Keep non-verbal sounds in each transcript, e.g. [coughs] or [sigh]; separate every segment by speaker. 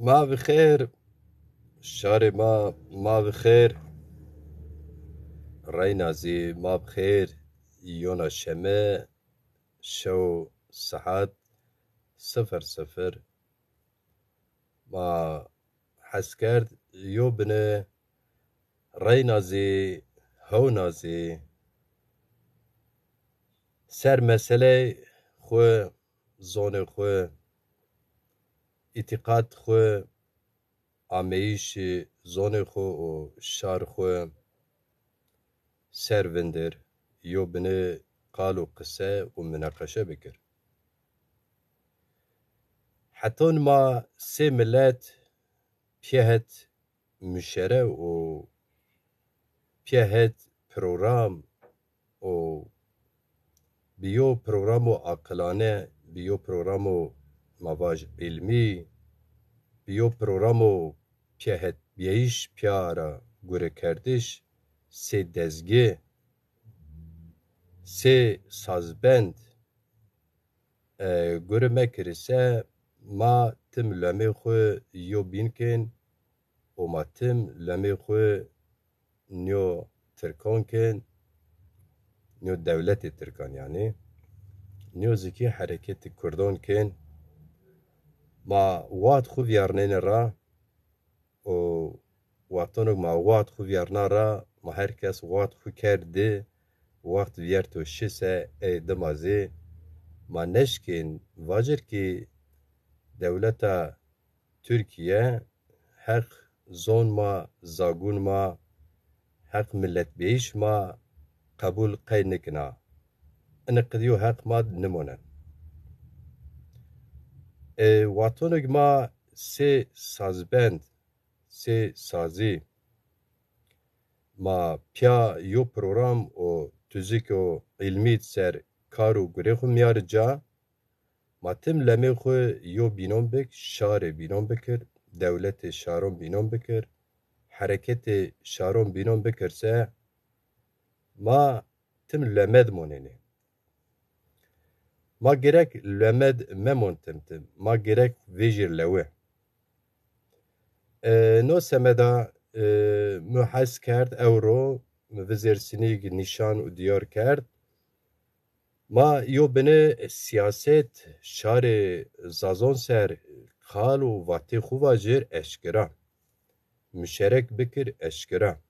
Speaker 1: ما بخير شاري ما ما بخير رينازي ما بخير يونا شما شو صحات صفر صفر ما حسكرت يوبنا رينازي هونازي سر مسألة خو زون خو itiqad xwe amêîşê zonê xwe û şar xwe ser vindîr yû binê qalo qise û mineqeşe bikir. Heta nûma sê milet piyê müşere û piyê program û biyo yû programo aqilane bi yû programo mava ji Io programo pjehet bjejish piara gure kerdish se dezgi se sazbend e, gure mekirise ma tim lemi xwe yo binken û ma tim lemi xwe nyo tirkanken nyo dewletê tirkan yanî nyo zikî hereketê kurdan ken ma wat xu viyarnêne ra û wextanek ma wat xu viyarna ra ma her kes wat xu kerdê wext viyer tu şise ê dema zê ma neşkên vacirkî dewleta Tirkiye heq zonma zagonma heq milletbêîşma qebûl qey nikina. Iniqidiyo heq ma nimonin. E, watonek ma sê sazbend, sê sazî ma pya yo program û tuzîk û îlmî ser kar û gurê xwe miyarca ma tim lemê xwe yo bînom bik, şarê bînom bikir, dewletê şaron bînom bikir, hereketê şaron bînom bikir se ma tim lemed mon hene. Ma gerek lemed memon temtim. Ma gerek vejir lewe. E, no semeda e, mühes kerd euro vizirsinig nişan u diyar kerd. Ma yo bine siyaset şare zazon ser kal u vati xuva jir eşkira. Müşerek bikir eşkira.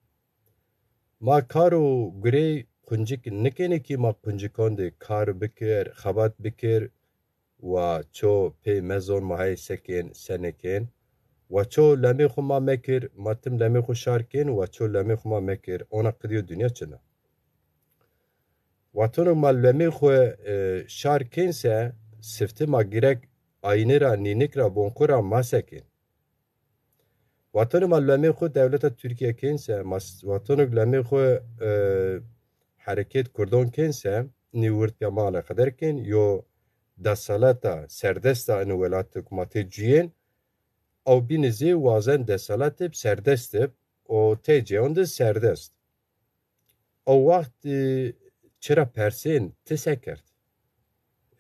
Speaker 1: Ma kar grey پنجیک نکنه که ما پنجیکان ده کار بکر خبات بکر و چو پی مزون ماهی سکن سنکن و چو لمی خو ما مکر ما تم لمی خو شارکن و چو لمی خو ما مکر اونا قدیو دنیا چنه و تونو ما لمی خو شارکن سه سفته ما گرک آینه را نینک را بونکو را ما سکن Vatanı mallamı xo devleta Türkiye kense, vatanı mallamı xo hareket kurdonken ise nivurtya mala kaderken yo desalata serdesta in velat hükümeti ciyen ev binizi vazen desalatip serdestip o teciyon de serdest. O vaxt e, çıra persin tisekert.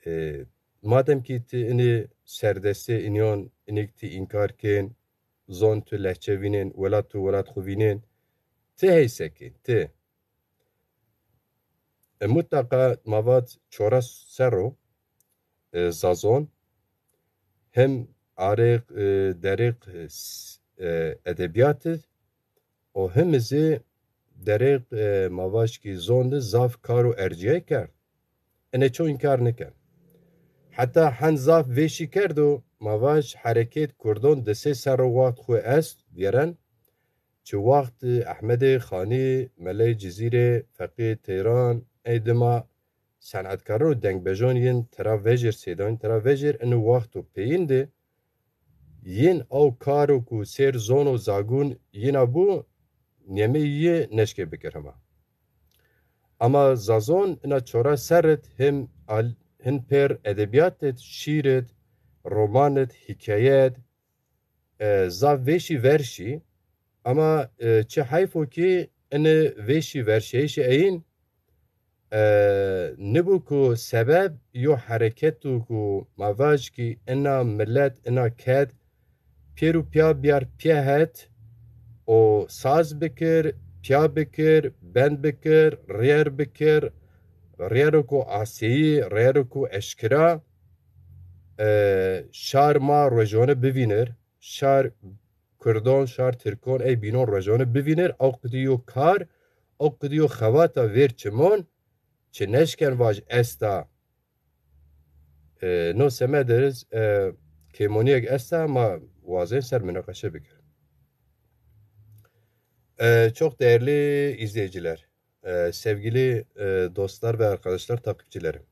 Speaker 1: E, madem ki ti ini serdesti inyon inik ti inkarken zon tu lehçevinin velat tu velat huvinin ti heysekin ti. mutlaka mavad çora sero zazon hem arê derê edebiyatê û him zê derê mavaşkî zon de zaf kar û erciye kerd êne çû înkar nike heta hen zaf vê şî kerd û mavaş herekêt Kurdan di sê ser û waxt xwe est gêren çi waxt Ehmedê Xanî Melê Cizîrê Feqê Têran aidema sanatkarlar û dengbejoriyên teravhejîr sêdanên teravhejîr ên wext û peyên de yên ew karo ku sêr zon û zagûn yîna bû nemeyiyê neşkê bikir hema. Ama zazon ina çora serret hem al hin per edebiyatet, şiiret, romanet, hikayet, e, zav veşi verşi ama e, çi hayfo ki ene veşi verşeyşi eyin نبو که سبب حرکت حرکتو کو مواج کی انا ملت انا کد پیرو پیا بیار پیهت هد او ساز بکر پیا بکر بند بکر ریار بکر ریارو کو آسی ریارو کو اشکرا شار ما رجونه ببینر شار کردان شار ترکان ای بینان رجانه ببینر او قدیو کار او قدیو خواتا ویر چمان që neşken vaj esta نوسه مدرز كيمونيك استا ما vazin ser münakaşa bir ee, çok değerli izleyiciler, e, sevgili e, dostlar ve arkadaşlar, takipçilerim.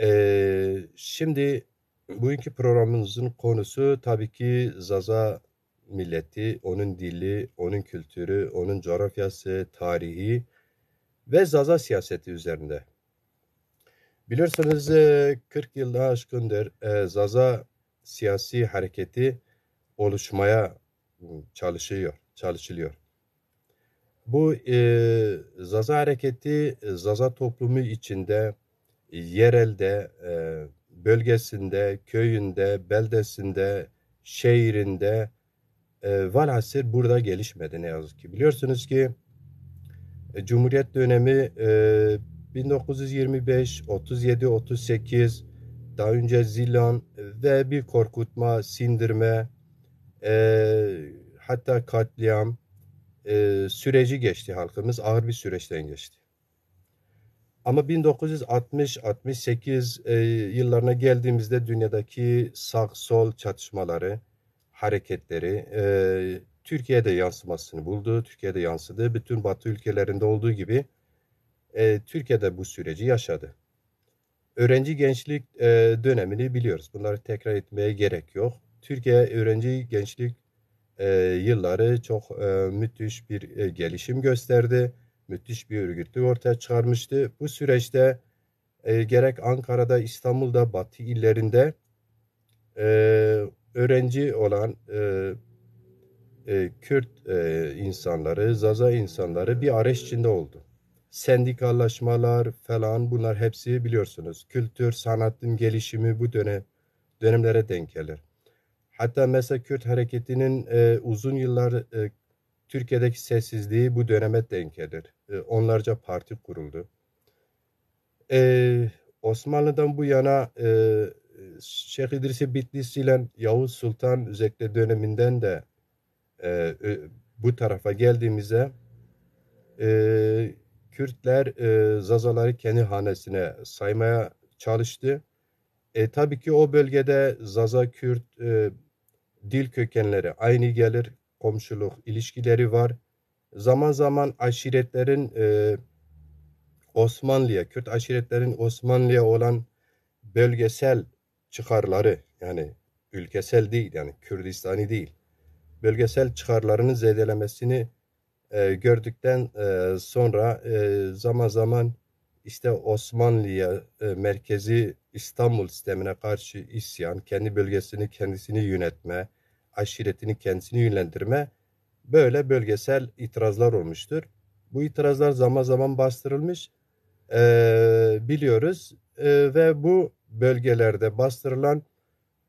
Speaker 1: E, şimdi bugünkü programımızın konusu tabii ki Zaza milleti, onun dili, onun kültürü, onun coğrafyası, tarihi ve zaza siyaseti üzerinde. Bilirsiniz 40 e, yılda aşkındır e, zaza siyasi hareketi oluşmaya ıı, çalışıyor, çalışılıyor. Bu e, Zaza hareketi e, Zaza toplumu içinde, yerelde, e, bölgesinde, köyünde, beldesinde, şehrinde e, valhasır burada gelişmedi ne yazık ki. Biliyorsunuz ki e, Cumhuriyet dönemi 1925, 37, 38 daha önce zilan ve bir korkutma, sindirme e, hatta katliam e, süreci geçti halkımız. Ağır bir süreçten geçti. Ama 1960-68 yıllarına geldiğimizde dünyadaki sağ-sol çatışmaları, hareketleri, Türkiye'de yansımasını buldu. Türkiye'de yansıdı. Bütün Batı ülkelerinde olduğu gibi e, Türkiye'de bu süreci yaşadı. Öğrenci gençlik e, dönemini biliyoruz. Bunları tekrar etmeye gerek yok. Türkiye öğrenci gençlik e, yılları çok e, müthiş bir e, gelişim gösterdi. Müthiş bir örgütü ortaya çıkarmıştı. Bu süreçte e, gerek Ankara'da, İstanbul'da, Batı illerinde e, öğrenci olan e, e, Kürt e, insanları, Zaza insanları bir areş içinde oldu. Sendikalaşmalar falan bunlar hepsi biliyorsunuz. Kültür, sanatın gelişimi bu dönem dönemlere denk gelir. Hatta mesela Kürt hareketinin e, uzun yıllar e, Türkiye'deki sessizliği bu döneme denk gelir. E, onlarca parti kuruldu. E, Osmanlı'dan bu yana e, Şeyh İdrisi Bitlisi ile Yavuz Sultan özellikle döneminden de e, bu tarafa geldiğimizde e, Kürtler e, Zazaları kendi hanesine saymaya çalıştı. E, tabii ki o bölgede Zaza Kürt e, dil kökenleri aynı gelir, komşuluk ilişkileri var. Zaman zaman aşiretlerin e, Osmanlı'ya, Kürt aşiretlerin Osmanlı'ya olan bölgesel çıkarları yani ülkesel değil yani Kürdistan'ı değil bölgesel çıkarlarının zedelemesini e, gördükten e, sonra e, zaman zaman işte Osmanlı'ya e, merkezi İstanbul sistemine karşı isyan, kendi bölgesini kendisini yönetme, aşiretini kendisini yönlendirme böyle bölgesel itirazlar olmuştur. Bu itirazlar zaman zaman bastırılmış e, biliyoruz e, ve bu bölgelerde bastırılan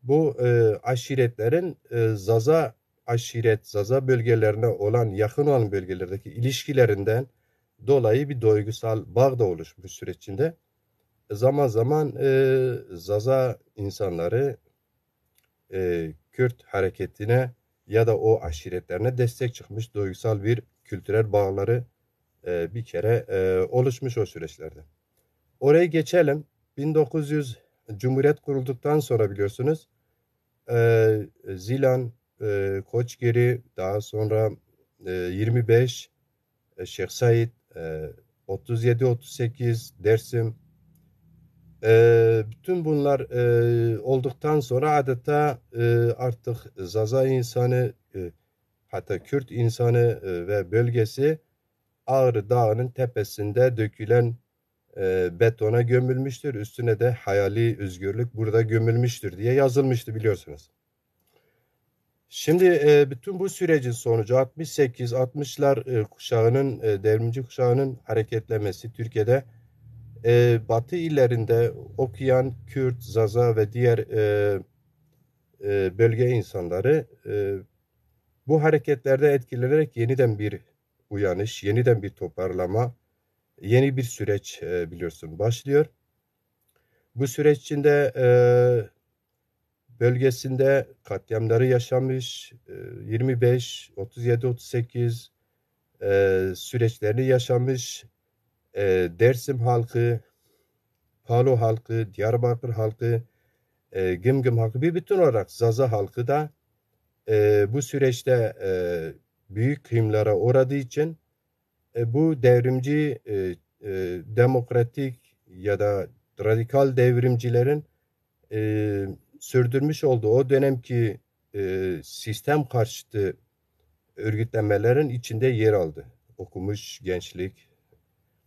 Speaker 1: bu e, aşiretlerin e, Zaza aşiret, zaza bölgelerine olan yakın olan bölgelerdeki ilişkilerinden dolayı bir duygusal bağ da oluşmuş sürecinde. Zaman zaman e, zaza insanları e, Kürt hareketine ya da o aşiretlerine destek çıkmış duygusal bir kültürel bağları e, bir kere e, oluşmuş o süreçlerde. Oraya geçelim. 1900 Cumhuriyet kurulduktan sonra biliyorsunuz e, Zilan, e, ee, Koçgeri, daha sonra e, 25, e, Şeyh Said, e, 37-38, Dersim. E, bütün bunlar e, olduktan sonra adeta e, artık Zaza insanı, e, hatta Kürt insanı e, ve bölgesi Ağrı Dağı'nın tepesinde dökülen e, betona gömülmüştür. Üstüne de hayali özgürlük burada gömülmüştür diye yazılmıştı biliyorsunuz. Şimdi e, bütün bu sürecin sonucu 68-60'lar e, kuşağının, e, devrimci kuşağının hareketlemesi Türkiye'de e, Batı illerinde okuyan Kürt, Zaza ve diğer e, e, bölge insanları e, bu hareketlerde etkilenerek yeniden bir uyanış, yeniden bir toparlama, yeni bir süreç e, biliyorsun başlıyor. Bu süreç içinde e, bölgesinde katliamları yaşamış, 25, 37, 38 süreçlerini yaşamış e, Dersim halkı, Palo halkı, Diyarbakır halkı, e, Gimgim halkı bir bütün olarak Zaza halkı da e, bu süreçte büyük kıyımlara uğradığı için bu devrimci demokratik ya da radikal devrimcilerin sürdürmüş olduğu o dönemki e, sistem karşıtı örgütlenmelerin içinde yer aldı. Okumuş gençlik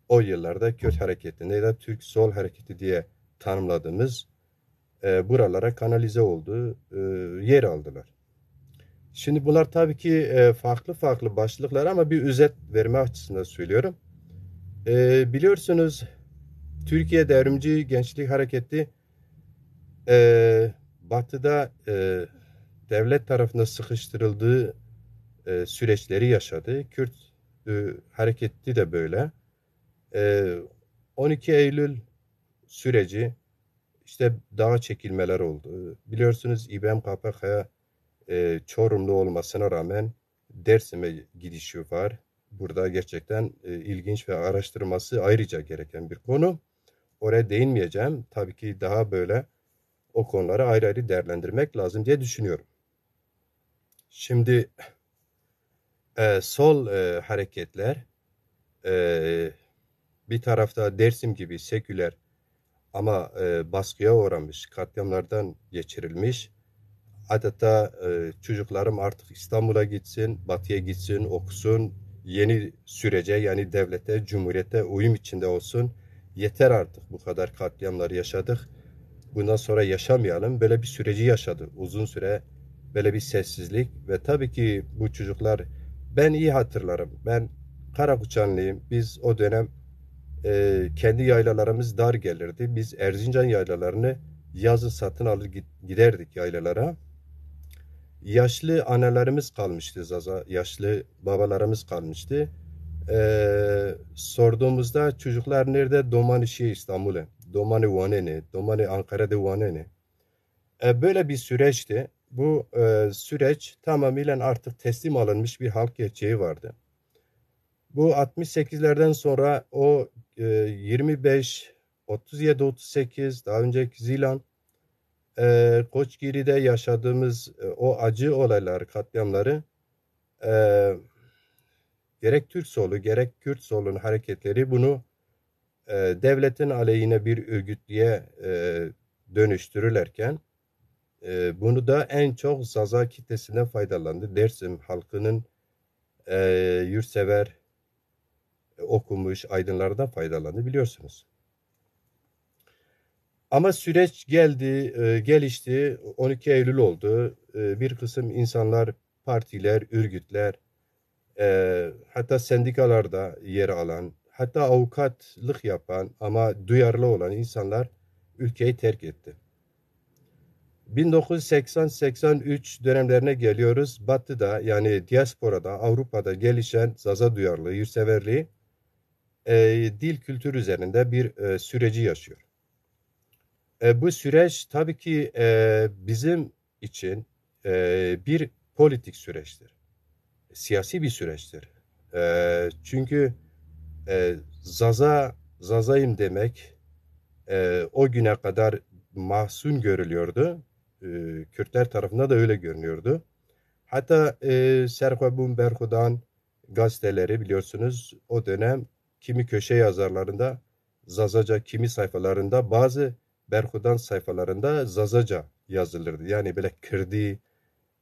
Speaker 1: o yıllarda Kürt hareketinde ya da Türk sol hareketi diye tanımladığımız e, buralara kanalize oldu, e, yer aldılar. Şimdi bunlar tabii ki e, farklı farklı başlıklar ama bir özet verme açısından söylüyorum. E, biliyorsunuz Türkiye Devrimci Gençlik Hareketi e, batıda e, devlet tarafına sıkıştırıldığı e, süreçleri yaşadı. Kürt e, hareketi de böyle. E, 12 Eylül süreci işte dağa çekilmeler oldu. Biliyorsunuz İBM KPK'ya e, Çorumlu olmasına rağmen Dersim'e gidişi var. Burada gerçekten e, ilginç ve araştırması ayrıca gereken bir konu. Oraya değinmeyeceğim. Tabii ki daha böyle o konuları ayrı ayrı değerlendirmek lazım diye düşünüyorum. Şimdi e, sol e, hareketler e, bir tarafta Dersim gibi seküler ama e, baskıya uğramış, katliamlardan geçirilmiş. Adeta e, çocuklarım artık İstanbul'a gitsin, batıya gitsin, okusun, yeni sürece yani devlete, cumhuriyete uyum içinde olsun. Yeter artık bu kadar katliamlar yaşadık bundan sonra yaşamayalım. Böyle bir süreci yaşadı. Uzun süre böyle bir sessizlik ve tabii ki bu çocuklar ben iyi hatırlarım. Ben Karakuçanlıyım. Biz o dönem e, kendi yaylalarımız dar gelirdi. Biz Erzincan yaylalarını yazın satın alır giderdik yaylalara. Yaşlı analarımız kalmıştı Zaza. Yaşlı babalarımız kalmıştı. Ee, sorduğumuzda çocuklar nerede? Domanişiye İstanbul'e. Domanı Vanene, e, domani Ankara'da Vanene. E. e, böyle bir süreçti. Bu e, süreç tamamıyla artık teslim alınmış bir halk gerçeği vardı. Bu 68'lerden sonra o e, 25, 37, 38 daha önceki Zilan e, Koçgiri'de yaşadığımız e, o acı olaylar, katliamları e, gerek Türk solu gerek Kürt solun hareketleri bunu e, devletin aleyhine bir örgütlüğe e, dönüştürülürken e, bunu da en çok Zaza kitlesine faydalandı. Dersim halkının e, yurtsever e, okumuş aydınlardan faydalandı biliyorsunuz. Ama süreç geldi, e, gelişti. 12 Eylül oldu. E, bir kısım insanlar, partiler, örgütler, e, hatta sendikalarda yer alan hatta avukatlık yapan ama duyarlı olan insanlar ülkeyi terk etti. 1980-83 dönemlerine geliyoruz. Batı'da yani diasporada Avrupa'da gelişen zaza duyarlı yurtseverliği e, dil kültür üzerinde bir e, süreci yaşıyor. E, bu süreç tabii ki e, bizim için e, bir politik süreçtir. Siyasi bir süreçtir. E, çünkü e, zaza zazayım demek e, o güne kadar mahzun görülüyordu. E, Kürtler tarafında da öyle görünüyordu. Hatta e, Serkobun Berkudan gazeteleri biliyorsunuz o dönem kimi köşe yazarlarında Zazaca, kimi sayfalarında bazı Berkudan sayfalarında Zazaca yazılırdı. Yani böyle Kırdi,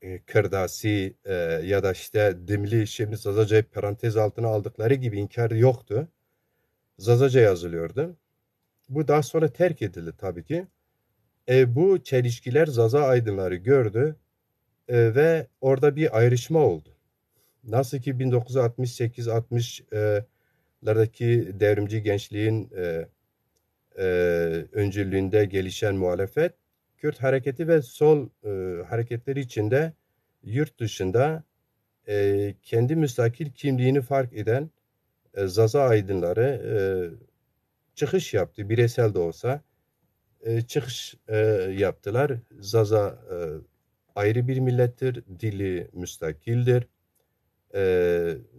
Speaker 1: e, Kırdasi e, ya da işte Dimli şimdi Zazaca parantez altına aldıkları gibi inkar yoktu. Zazaca yazılıyordu. Bu daha sonra terk edildi tabii ki. E, bu çelişkiler Zaza aydınları gördü e, ve orada bir ayrışma oldu. Nasıl ki 1968-60'lardaki e, devrimci gençliğin e, e, öncülüğünde gelişen muhalefet Kürt hareketi ve sol e, hareketleri içinde yurt dışında e, kendi müstakil kimliğini fark eden e, Zaza aydınları e, çıkış yaptı. Bireysel de olsa e, çıkış e, yaptılar. Zaza e, ayrı bir millettir. Dili müstakildir. E,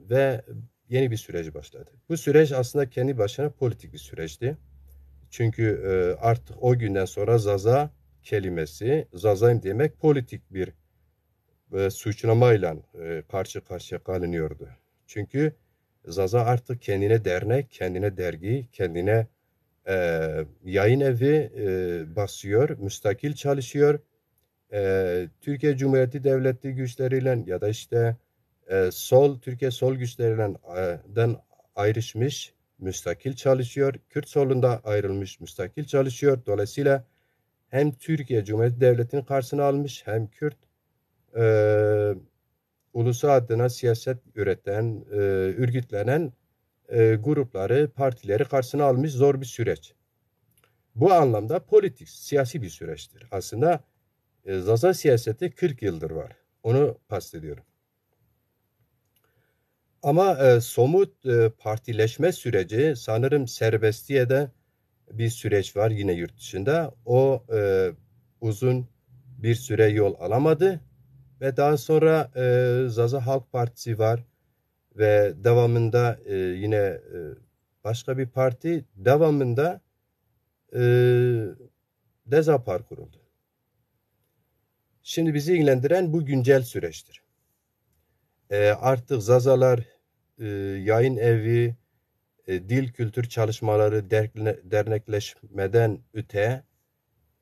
Speaker 1: ve yeni bir süreç başladı. Bu süreç aslında kendi başına politik bir süreçti. Çünkü e, artık o günden sonra Zaza kelimesi zazayım demek politik bir e, suçlamayla e, karşı karşıya kalınıyordu. Çünkü Zaza artık kendine dernek, kendine dergi, kendine e, yayın evi e, basıyor, müstakil çalışıyor. E, Türkiye Cumhuriyeti Devleti güçleriyle ya da işte e, sol, Türkiye sol güçlerinden e, ayrışmış, müstakil çalışıyor. Kürt solunda ayrılmış, müstakil çalışıyor. Dolayısıyla hem Türkiye Cumhuriyeti Devleti'nin karşısına almış hem Kürt e, ulusu adına siyaset üreten, e, örgütlenen e, grupları, partileri karşısına almış zor bir süreç. Bu anlamda politik, siyasi bir süreçtir. Aslında e, Zaza siyaseti 40 yıldır var. Onu kastediyorum. Ama e, somut e, partileşme süreci sanırım serbestiye de bir süreç var yine yurt dışında. O e, uzun bir süre yol alamadı ve daha sonra e, Zaza Halk Partisi var ve devamında e, yine e, başka bir parti devamında e, Dezapar kuruldu. Şimdi bizi ilgilendiren bu güncel süreçtir. E, artık Zazalar, e, yayın evi, e, dil kültür çalışmaları dernekleşmeden öte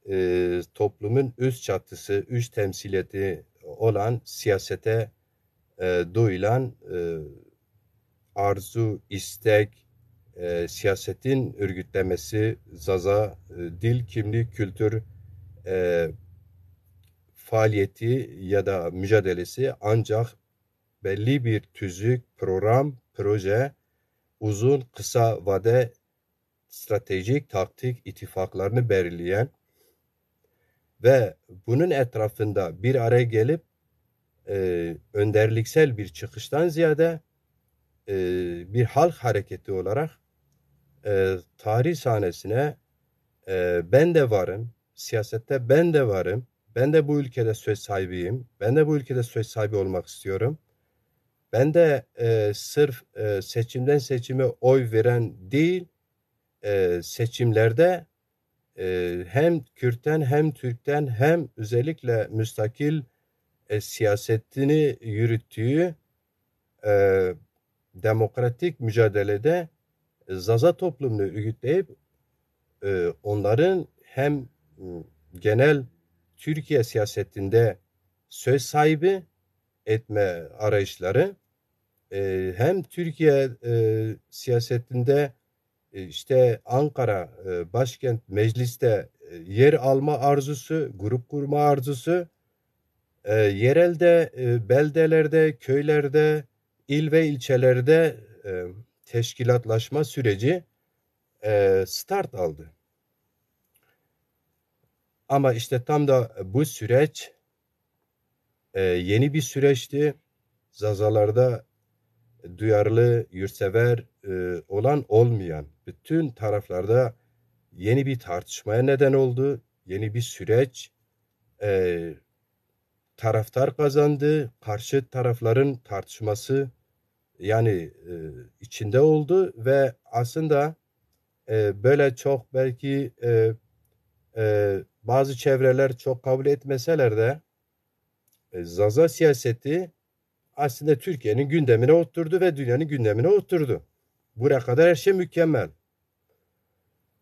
Speaker 1: e, toplumun üst çatısı, üst temsiliyeti olan siyasete e, duyulan e, arzu, istek, e, siyasetin örgütlemesi, zaza, e, dil, kimlik, kültür e, faaliyeti ya da mücadelesi ancak belli bir tüzük, program, proje, uzun kısa vade stratejik taktik ittifaklarını belirleyen ve bunun etrafında bir araya gelip e, önderliksel bir çıkıştan ziyade e, bir halk hareketi olarak e, tarih sahnesine e, ben de varım, siyasette ben de varım, ben de bu ülkede söz sahibiyim, ben de bu ülkede söz sahibi olmak istiyorum.'' Ben de e, sırf e, seçimden seçime oy veren değil, e, seçimlerde e, hem Kürt'ten hem Türk'ten hem özellikle müstakil e, siyasetini yürüttüğü e, demokratik mücadelede e, Zaza toplumunu örgütleyip e, onların hem genel Türkiye siyasetinde söz sahibi etme arayışları e, hem Türkiye e, siyasetinde e, işte Ankara e, başkent mecliste e, yer alma arzusu, grup kurma arzusu e, yerelde, e, beldelerde, köylerde, il ve ilçelerde e, teşkilatlaşma süreci e, start aldı. Ama işte tam da bu süreç e, yeni bir süreçti. Zazalarda duyarlı, yurtsever e, olan olmayan bütün taraflarda yeni bir tartışmaya neden oldu. Yeni bir süreç e, taraftar kazandı. Karşı tarafların tartışması yani e, içinde oldu ve aslında e, böyle çok belki e, e, bazı çevreler çok kabul etmeseler de e, Zaza siyaseti aslında Türkiye'nin gündemine oturdu ve dünyanın gündemine oturdu. Buraya kadar her şey mükemmel.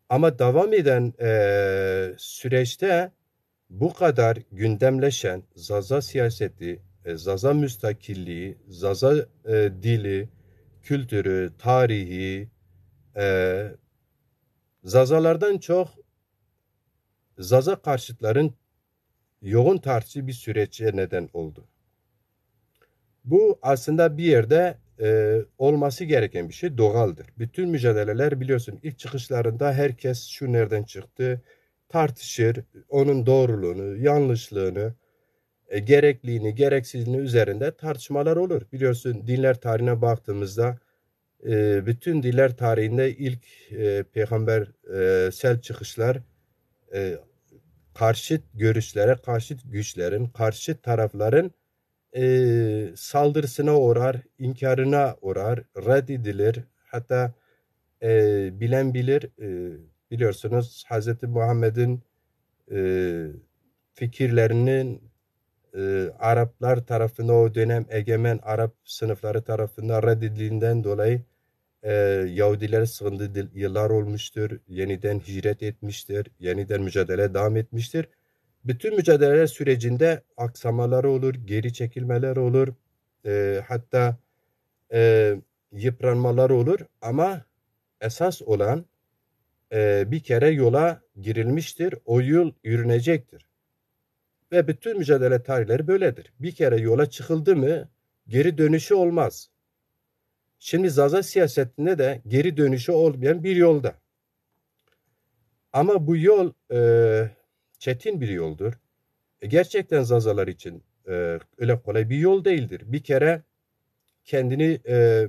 Speaker 1: Ama devam eden e, süreçte bu kadar gündemleşen zaza siyaseti, e, zaza müstakilliği, zaza e, dili, kültürü, tarihi, e, zazalardan çok zaza karşıtların yoğun tartışılı bir süreçe neden oldu. Bu aslında bir yerde e, olması gereken bir şey doğaldır. Bütün mücadeleler biliyorsun ilk çıkışlarında herkes şu nereden çıktı tartışır, onun doğruluğunu, yanlışlığını, e, gerekliğini, gereksizliğini üzerinde tartışmalar olur. Biliyorsun dinler tarihine baktığımızda e, bütün dinler tarihinde ilk e, e sel çıkışlar e, karşıt görüşlere, karşıt güçlerin, karşıt tarafların e, saldırısına uğrar, inkarına uğrar, reddedilir. Hatta e, bilen bilir, e, biliyorsunuz Hz. Muhammed'in e, fikirlerinin e, Araplar tarafında o dönem egemen Arap sınıfları tarafından reddedildiğinden dolayı e, Yahudiler sığındığı yıllar olmuştur. Yeniden hicret etmiştir. Yeniden mücadele devam etmiştir bütün mücadeleler sürecinde aksamalar olur, geri çekilmeler olur, e, hatta e, yıpranmalar olur ama esas olan e, bir kere yola girilmiştir, o yol yürünecektir. Ve bütün mücadele tarihleri böyledir. Bir kere yola çıkıldı mı geri dönüşü olmaz. Şimdi Zaza siyasetinde de geri dönüşü olmayan bir yolda. Ama bu yol e, çetin bir yoldur. E, gerçekten zazalar için e, öyle kolay bir yol değildir. Bir kere kendini e,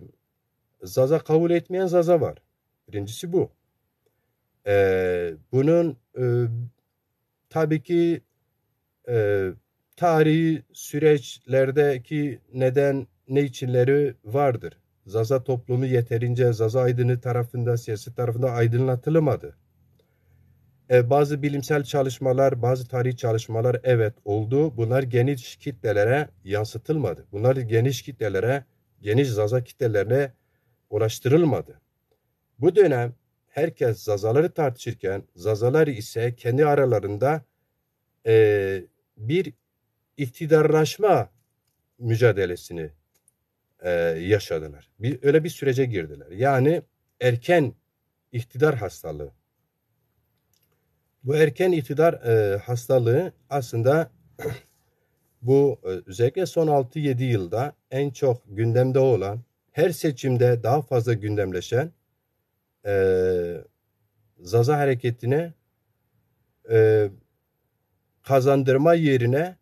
Speaker 1: zaza kabul etmeyen zaza var. Birincisi bu. E, bunun e, tabii ki e, tarihi süreçlerdeki neden ne içinleri vardır. Zaza toplumu yeterince Zaza Aydını tarafında, siyasi tarafında aydınlatılamadı. E, bazı bilimsel çalışmalar, bazı tarih çalışmalar evet oldu. Bunlar geniş kitlelere yansıtılmadı. Bunlar geniş kitlelere, geniş zaza kitlelerine ulaştırılmadı. Bu dönem herkes zazaları tartışırken zazalar ise kendi aralarında e, bir iktidarlaşma mücadelesini e, yaşadılar. Bir, öyle bir sürece girdiler. Yani erken iktidar hastalığı bu erken iktidar e, hastalığı aslında [clears throat] bu e, özellikle son 6-7 yılda en çok gündemde olan, her seçimde daha fazla gündemleşen e, Zaza hareketine e, kazandırma yerine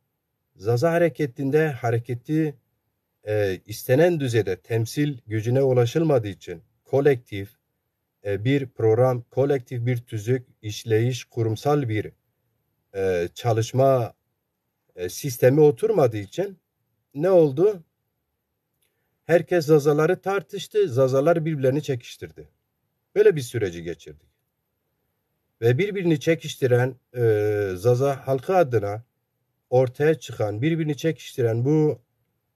Speaker 1: Zaza hareketinde hareketi e, istenen düzeyde temsil gücüne ulaşılmadığı için kolektif, e, bir program, kolektif bir tüzük, işleyiş, kurumsal bir e, çalışma e, sistemi oturmadığı için ne oldu? Herkes zazaları tartıştı, zazalar birbirlerini çekiştirdi. Böyle bir süreci geçirdik. Ve birbirini çekiştiren e, zaza halkı adına ortaya çıkan, birbirini çekiştiren bu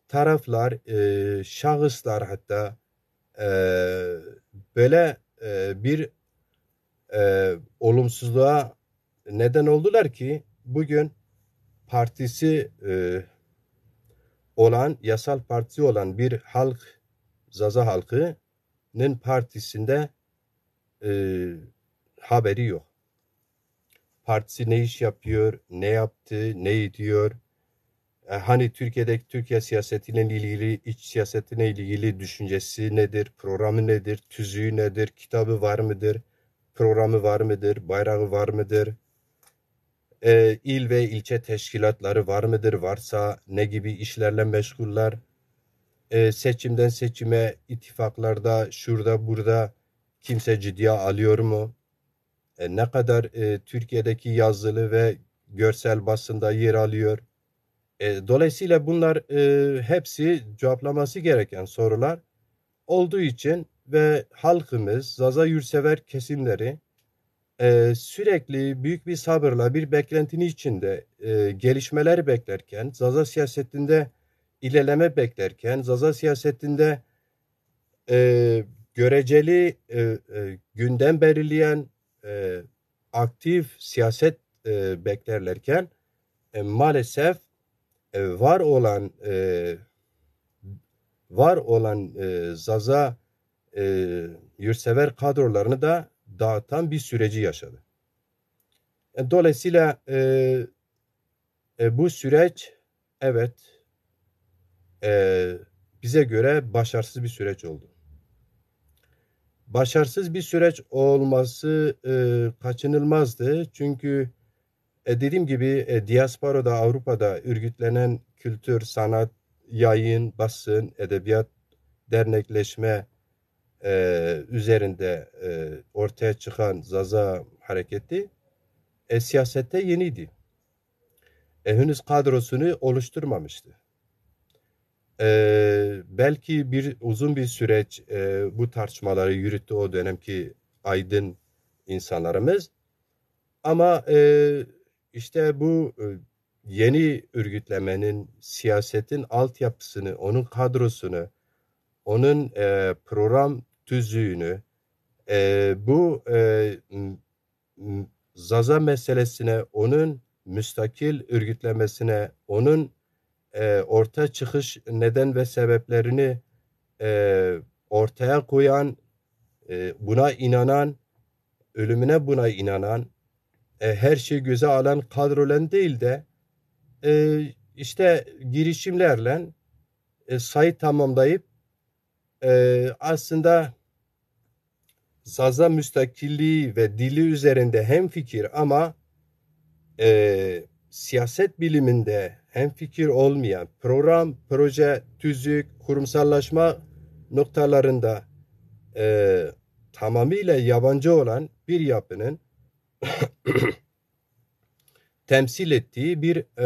Speaker 1: taraflar, e, şahıslar hatta e, böyle e, bir e, olumsuzluğa neden oldular ki bugün partisi e, olan yasal parti olan bir halk Zaza halkının partisinde e, haberi yok. Partisi ne iş yapıyor, ne yaptı, ne ediyor, e, hani Türkiye'de Türkiye siyasetiyle ilgili, iç siyasetine ilgili düşüncesi nedir, programı nedir, tüzüğü nedir, kitabı var mıdır, programı var mıdır, bayrağı var mıdır, e, il ve ilçe teşkilatları var mıdır, varsa ne gibi işlerle meşguller, e, seçimden seçime ittifaklarda şurada burada kimse ciddiye alıyor mu? E, ne kadar e, Türkiye'deki yazılı ve görsel basında yer alıyor? E, dolayısıyla bunlar e, hepsi cevaplaması gereken sorular olduğu için ve halkımız, Zaza Yursever kesimleri e, sürekli büyük bir sabırla bir beklentini içinde e, gelişmeler beklerken, Zaza siyasetinde ilerleme beklerken, Zaza siyasetinde e, göreceli e, e, gündem belirleyen e, aktif siyaset e, beklerlerken e, maalesef e, var olan e, var olan e, Zaza e, kadrolarını da dağıtan bir süreci yaşadı. Dolayısıyla bu süreç evet bize göre başarısız bir süreç oldu. Başarısız bir süreç olması e, kaçınılmazdı çünkü e, dediğim gibi e, diasporada Avrupa'da örgütlenen kültür, sanat, yayın, basın, edebiyat, dernekleşme e, üzerinde e, ortaya çıkan Zaza hareketi e, siyasette yeniydi. E, henüz kadrosunu oluşturmamıştı. E, belki bir uzun bir süreç e, bu tartışmaları yürüttü o dönemki aydın insanlarımız. Ama e, işte bu e, yeni örgütlemenin siyasetin altyapısını, onun kadrosunu, onun e, program tüzüğünü, e, bu Zaza meselesine, onun müstakil örgütlemesine, onun orta çıkış neden ve sebeplerini ortaya koyan, buna inanan, ölümüne buna inanan e, her şeyi göze alan kadrolen değil de e, işte girişimlerle e, sayı tamamlayıp e, aslında saza müstakilliği ve dili üzerinde hem fikir ama e, siyaset biliminde hem fikir olmayan program, proje, tüzük, kurumsallaşma noktalarında e, tamamıyla yabancı olan bir yapının [coughs] temsil ettiği bir e,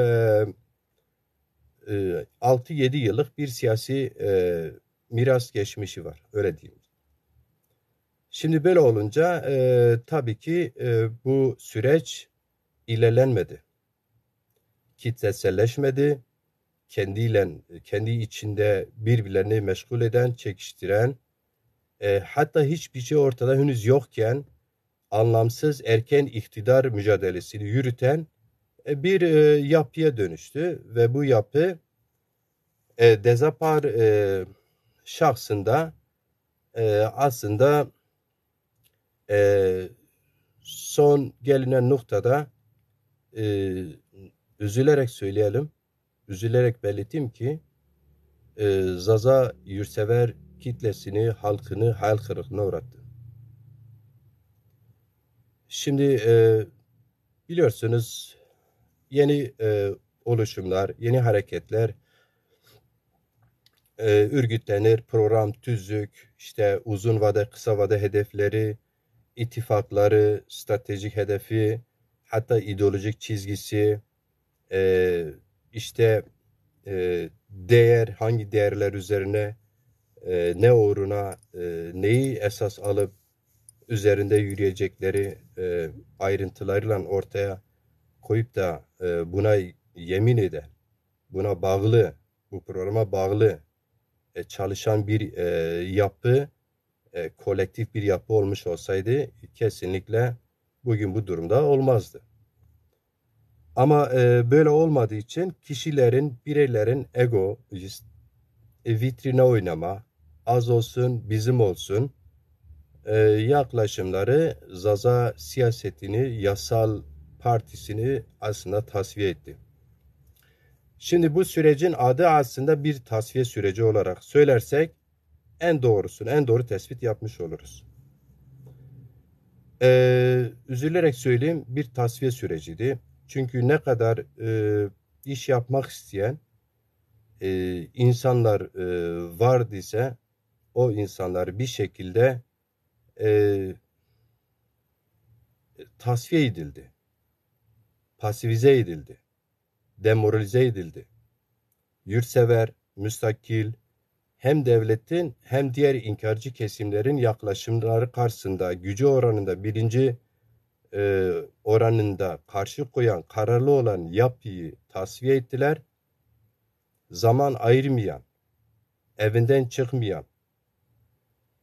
Speaker 1: e, 6-7 yıllık bir siyasi e, miras geçmişi var. Öyle diyeyim. Şimdi böyle olunca e, tabii ki e, bu süreç ilerlenmedi. Kitleselleşmedi. Kendiyle, kendi içinde birbirlerini meşgul eden, çekiştiren, e, hatta hiçbir şey ortada henüz yokken anlamsız erken iktidar mücadelesini yürüten e, bir e, yapıya dönüştü ve bu yapı e, Dezapar şahsında aslında son gelinen noktada üzülerek söyleyelim, üzülerek belirteyim ki Zaza yurtsever kitlesini, halkını hayal kırıklığına uğrattı. Şimdi e, biliyorsunuz yeni e, oluşumlar, yeni hareketler e, örgütlenir. Program, tüzük, işte uzun vade, kısa vade hedefleri, ittifakları, stratejik hedefi, hatta ideolojik çizgisi, e, işte e, değer, hangi değerler üzerine, e, ne uğruna, e, neyi esas alıp üzerinde yürüyecekleri e, ayrıntılarıyla ortaya koyup da e, buna yemin eden, buna bağlı, bu programa bağlı e, çalışan bir e, yapı, e, kolektif bir yapı olmuş olsaydı kesinlikle bugün bu durumda olmazdı. Ama e, böyle olmadığı için kişilerin, bireylerin egoist, e, vitrine oynama, az olsun, bizim olsun, ee, yaklaşımları Zaza siyasetini, yasal partisini aslında tasfiye etti. Şimdi bu sürecin adı aslında bir tasfiye süreci olarak söylersek en doğrusunu, en doğru tespit yapmış oluruz. Ee, üzülerek söyleyeyim bir tasfiye süreciydi. Çünkü ne kadar e, iş yapmak isteyen e, insanlar e, vardı ise o insanlar bir şekilde e, tasfiye edildi. Pasivize edildi. Demoralize edildi. Yurtsever, müstakil, hem devletin hem diğer inkarcı kesimlerin yaklaşımları karşısında gücü oranında birinci e, oranında karşı koyan, kararlı olan yapıyı tasfiye ettiler. Zaman ayırmayan, evinden çıkmayan,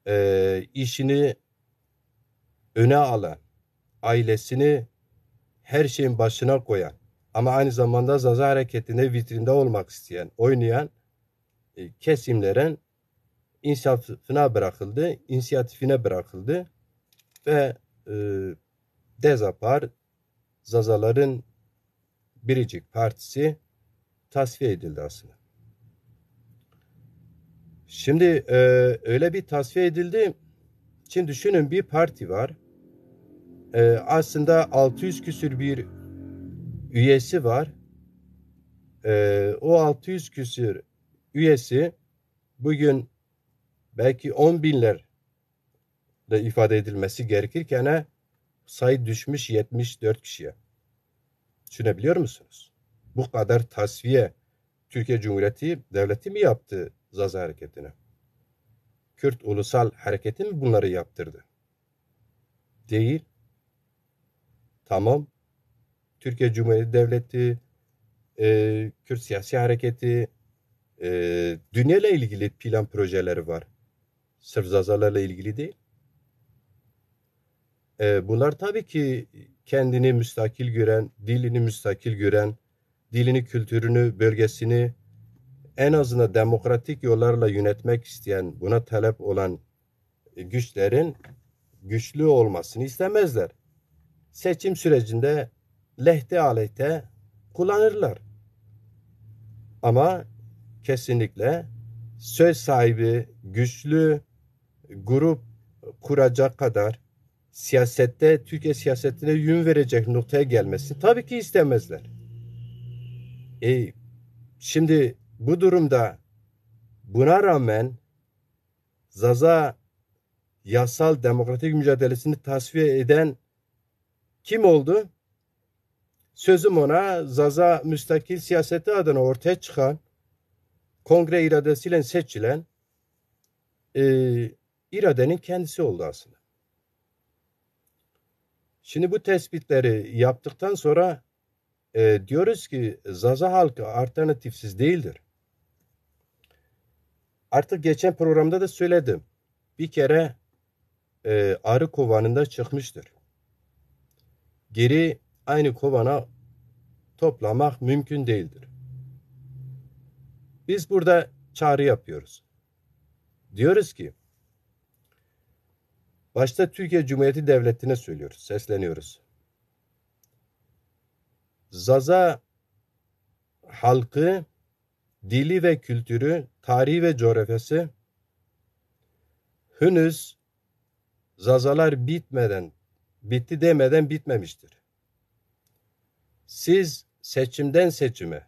Speaker 1: e, işini öne alan, ailesini her şeyin başına koyan ama aynı zamanda Zaza Hareketi'nde vitrinde olmak isteyen, oynayan e, kesimlerin insafına bırakıldı, inisiyatifine bırakıldı ve e, Dezapar, Zazaların Biricik Partisi tasfiye edildi aslında. Şimdi e, öyle bir tasfiye edildi. Şimdi düşünün bir parti var e, aslında 600 küsür bir üyesi var. E, o 600 küsür üyesi bugün belki 10 binler de ifade edilmesi gerekirken sayı düşmüş 74 kişiye. Düşünebiliyor musunuz? Bu kadar tasfiye Türkiye Cumhuriyeti devleti mi yaptı Zaza hareketini? Kürt Ulusal Hareketi mi bunları yaptırdı? Değil. Tamam. Türkiye Cumhuriyeti Devleti, e, Kürt Siyasi Hareketi, e, ile ilgili plan projeleri var. Sırf Zazalarla ilgili değil. E, bunlar tabii ki kendini müstakil gören, dilini müstakil gören, dilini, kültürünü, bölgesini en azına demokratik yollarla yönetmek isteyen, buna talep olan güçlerin güçlü olmasını istemezler seçim sürecinde lehte aleyhte kullanırlar. Ama kesinlikle söz sahibi güçlü grup kuracak kadar siyasette Türkiye siyasetine yün verecek noktaya gelmesini tabii ki istemezler. E, şimdi bu durumda buna rağmen Zaza yasal demokratik mücadelesini tasfiye eden kim oldu? Sözüm ona Zaza müstakil siyaseti adına ortaya çıkan, kongre iradesiyle seçilen e, iradenin kendisi oldu aslında. Şimdi bu tespitleri yaptıktan sonra e, diyoruz ki Zaza halkı alternatifsiz değildir. Artık geçen programda da söyledim. Bir kere e, arı kovanında çıkmıştır geri aynı kovana toplamak mümkün değildir. Biz burada çağrı yapıyoruz. Diyoruz ki başta Türkiye Cumhuriyeti Devleti'ne söylüyoruz, sesleniyoruz. Zaza halkı, dili ve kültürü, tarihi ve coğrafyası henüz zazalar bitmeden bitti demeden bitmemiştir. Siz seçimden seçime,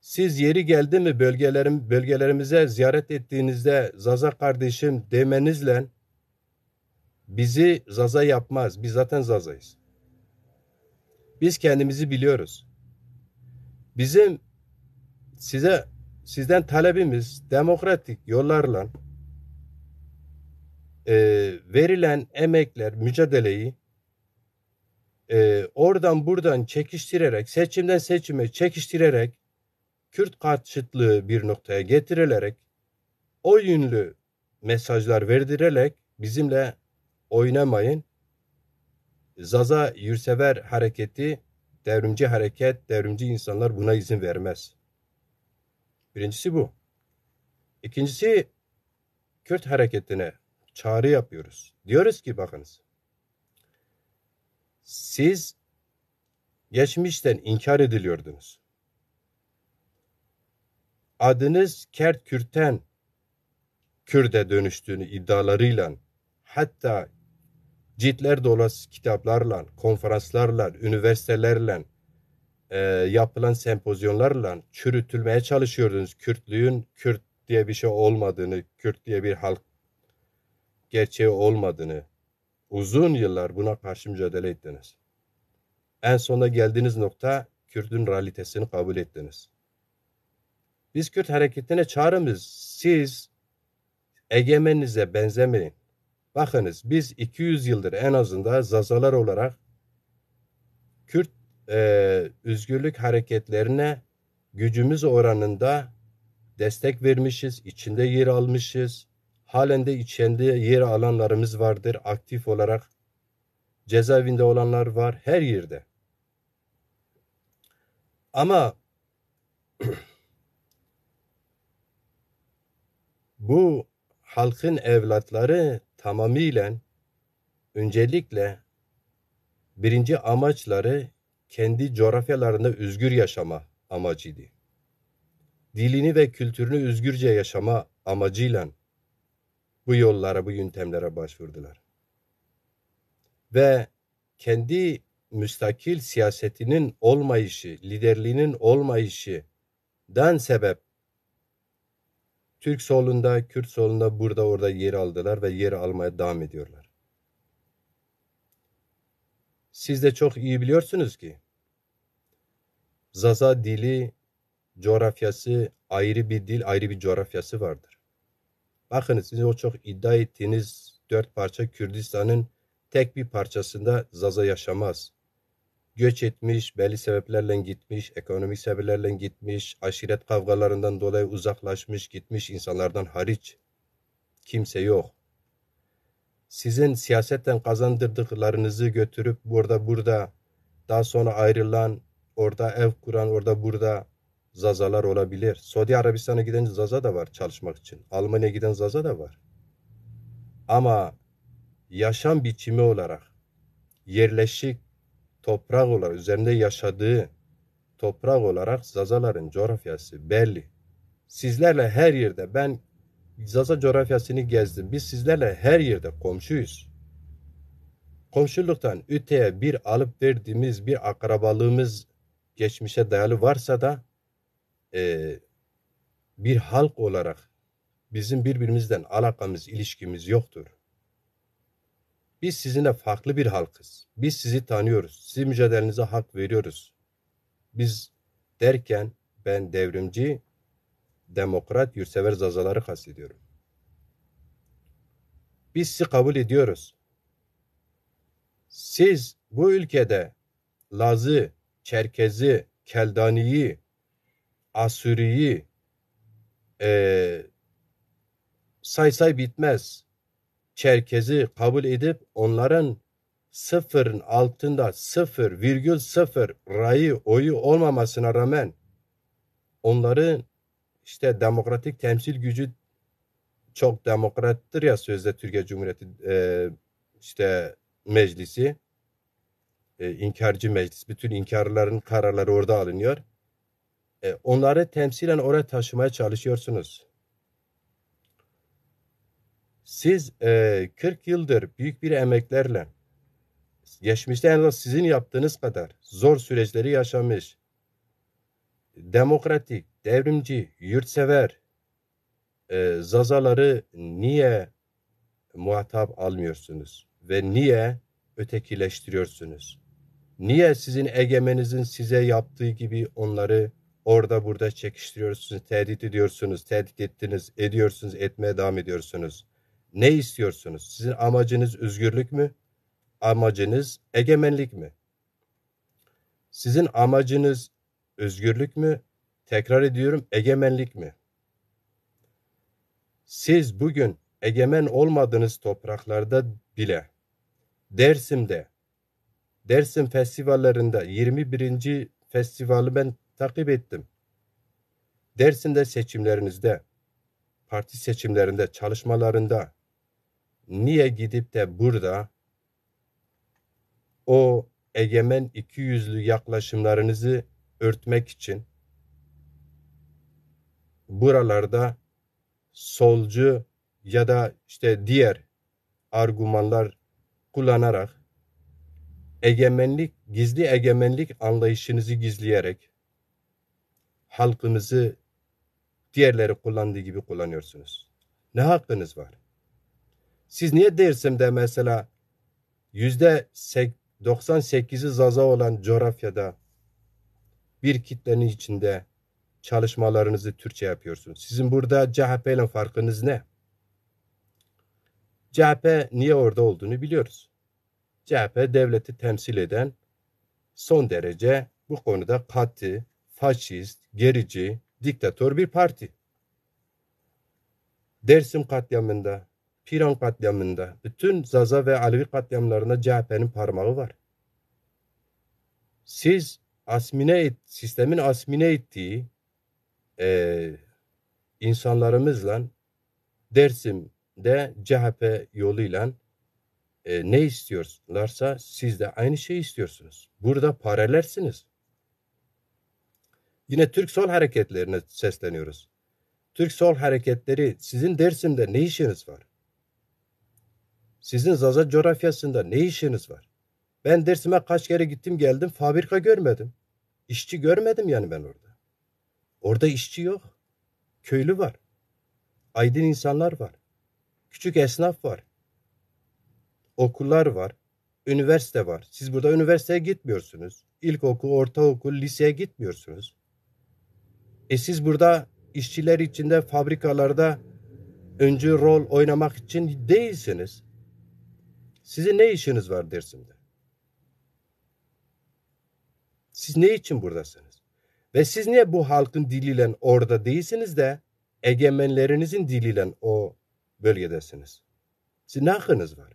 Speaker 1: siz yeri geldi mi bölgelerim, bölgelerimize ziyaret ettiğinizde Zaza kardeşim demenizle bizi Zaza yapmaz. Biz zaten Zazayız. Biz kendimizi biliyoruz. Bizim size sizden talebimiz demokratik yollarla e, verilen emekler, mücadeleyi e, oradan buradan çekiştirerek, seçimden seçime çekiştirerek, Kürt karşıtlığı bir noktaya getirilerek, o yönlü mesajlar verdirerek bizimle oynamayın. Zaza Yürsever hareketi, devrimci hareket, devrimci insanlar buna izin vermez. Birincisi bu. İkincisi Kürt hareketine çağrı yapıyoruz. Diyoruz ki bakınız siz geçmişten inkar ediliyordunuz. Adınız Kert kürten, kürde dönüştüğünü iddialarıyla hatta ciltler dolası kitaplarla, konferanslarla, üniversitelerle e, yapılan sempozyonlarla çürütülmeye çalışıyordunuz. Kürtlüğün Kürt diye bir şey olmadığını, Kürt diye bir halk gerçeği olmadığını, uzun yıllar buna karşı mücadele ettiniz. En sonunda geldiğiniz nokta Kürt'ün realitesini kabul ettiniz. Biz Kürt hareketine çağrımız siz egemeninize benzemeyin. Bakınız biz 200 yıldır en azından zazalar olarak Kürt e, özgürlük hareketlerine gücümüz oranında destek vermişiz, içinde yer almışız. Halen de içinde yer alanlarımız vardır aktif olarak. Cezaevinde olanlar var her yerde. Ama [clears throat] bu halkın evlatları tamamıyla öncelikle birinci amaçları kendi coğrafyalarında özgür yaşama amacıydı. Dilini ve kültürünü özgürce yaşama amacıyla bu yollara, bu yöntemlere başvurdular. Ve kendi müstakil siyasetinin olmayışı, liderliğinin olmayışıdan sebep Türk solunda, Kürt solunda burada orada yer aldılar ve yer almaya devam ediyorlar. Siz de çok iyi biliyorsunuz ki Zaza dili, coğrafyası ayrı bir dil, ayrı bir coğrafyası vardır. Bakın siz o çok iddia ettiğiniz dört parça Kürdistan'ın tek bir parçasında Zaza yaşamaz. Göç etmiş, belli sebeplerle gitmiş, ekonomik sebeplerle gitmiş, aşiret kavgalarından dolayı uzaklaşmış, gitmiş insanlardan hariç. Kimse yok. Sizin siyasetten kazandırdıklarınızı götürüp burada burada, daha sonra ayrılan, orada ev kuran, orada burada zazalar olabilir. Suudi Arabistan'a giden zaza da var çalışmak için. Almanya'ya giden zaza da var. Ama yaşam biçimi olarak yerleşik toprak olarak üzerinde yaşadığı toprak olarak zazaların coğrafyası belli. Sizlerle her yerde ben Zaza coğrafyasını gezdim. Biz sizlerle her yerde komşuyuz. Komşuluktan öteye bir alıp verdiğimiz bir akrabalığımız geçmişe dayalı varsa da e, bir halk olarak bizim birbirimizden alakamız, ilişkimiz yoktur. Biz sizinle farklı bir halkız. Biz sizi tanıyoruz. Sizin mücadelenize hak veriyoruz. Biz derken ben devrimci, demokrat, yurtsever zazaları kastediyorum. Biz sizi kabul ediyoruz. Siz bu ülkede Lazı, Çerkezi, Keldani'yi, Asuri'yi e, say say bitmez. Çerkezi kabul edip onların sıfırın altında sıfır virgül sıfır rayı oyu olmamasına rağmen onların işte demokratik temsil gücü çok demokrattır ya sözde Türkiye Cumhuriyeti e, işte meclisi e, inkarcı meclis bütün inkarların kararları orada alınıyor. E, onları temsilen oraya taşımaya çalışıyorsunuz. Siz e, 40 yıldır büyük bir emeklerle geçmişte en az sizin yaptığınız kadar zor süreçleri yaşamış, demokratik, devrimci, yurtsever e, zazaları niye muhatap almıyorsunuz ve niye ötekileştiriyorsunuz? Niye sizin egemenizin size yaptığı gibi onları Orada burada çekiştiriyorsunuz, tehdit ediyorsunuz, tehdit ettiniz, ediyorsunuz, etmeye devam ediyorsunuz. Ne istiyorsunuz? Sizin amacınız özgürlük mü? Amacınız egemenlik mi? Sizin amacınız özgürlük mü? Tekrar ediyorum egemenlik mi? Siz bugün egemen olmadığınız topraklarda bile Dersim'de Dersim festivallerinde 21. festivali ben takip ettim. Dersinde seçimlerinizde, parti seçimlerinde, çalışmalarında niye gidip de burada o egemen iki yüzlü yaklaşımlarınızı örtmek için buralarda solcu ya da işte diğer argümanlar kullanarak egemenlik, gizli egemenlik anlayışınızı gizleyerek halkınızı diğerleri kullandığı gibi kullanıyorsunuz. Ne hakkınız var? Siz niye Dersim'de mesela yüzde 98'i zaza olan coğrafyada bir kitlenin içinde çalışmalarınızı Türkçe yapıyorsunuz. Sizin burada CHP ile farkınız ne? CHP niye orada olduğunu biliyoruz. CHP devleti temsil eden son derece bu konuda katı, faşist, gerici, diktatör bir parti. Dersim katliamında, Piran katliamında, bütün Zaza ve Alevi katliamlarında CHP'nin parmağı var. Siz asmine et, sistemin asmine ettiği e, insanlarımızla Dersim'de CHP yoluyla e, ne istiyorlarsa siz de aynı şeyi istiyorsunuz. Burada paralelsiniz. Yine Türk sol hareketlerine sesleniyoruz. Türk sol hareketleri sizin Dersim'de ne işiniz var? Sizin Zaza coğrafyasında ne işiniz var? Ben Dersim'e kaç kere gittim geldim fabrika görmedim. İşçi görmedim yani ben orada. Orada işçi yok. Köylü var. Aydın insanlar var. Küçük esnaf var. Okullar var. Üniversite var. Siz burada üniversiteye gitmiyorsunuz. İlkokul, ortaokul, liseye gitmiyorsunuz. E siz burada işçiler içinde fabrikalarda öncü rol oynamak için değilsiniz. Sizin ne işiniz var Dersim'de? Siz ne için buradasınız? Ve siz niye bu halkın diliyle orada değilsiniz de egemenlerinizin diliyle o bölgedesiniz? Siz ne hakkınız var?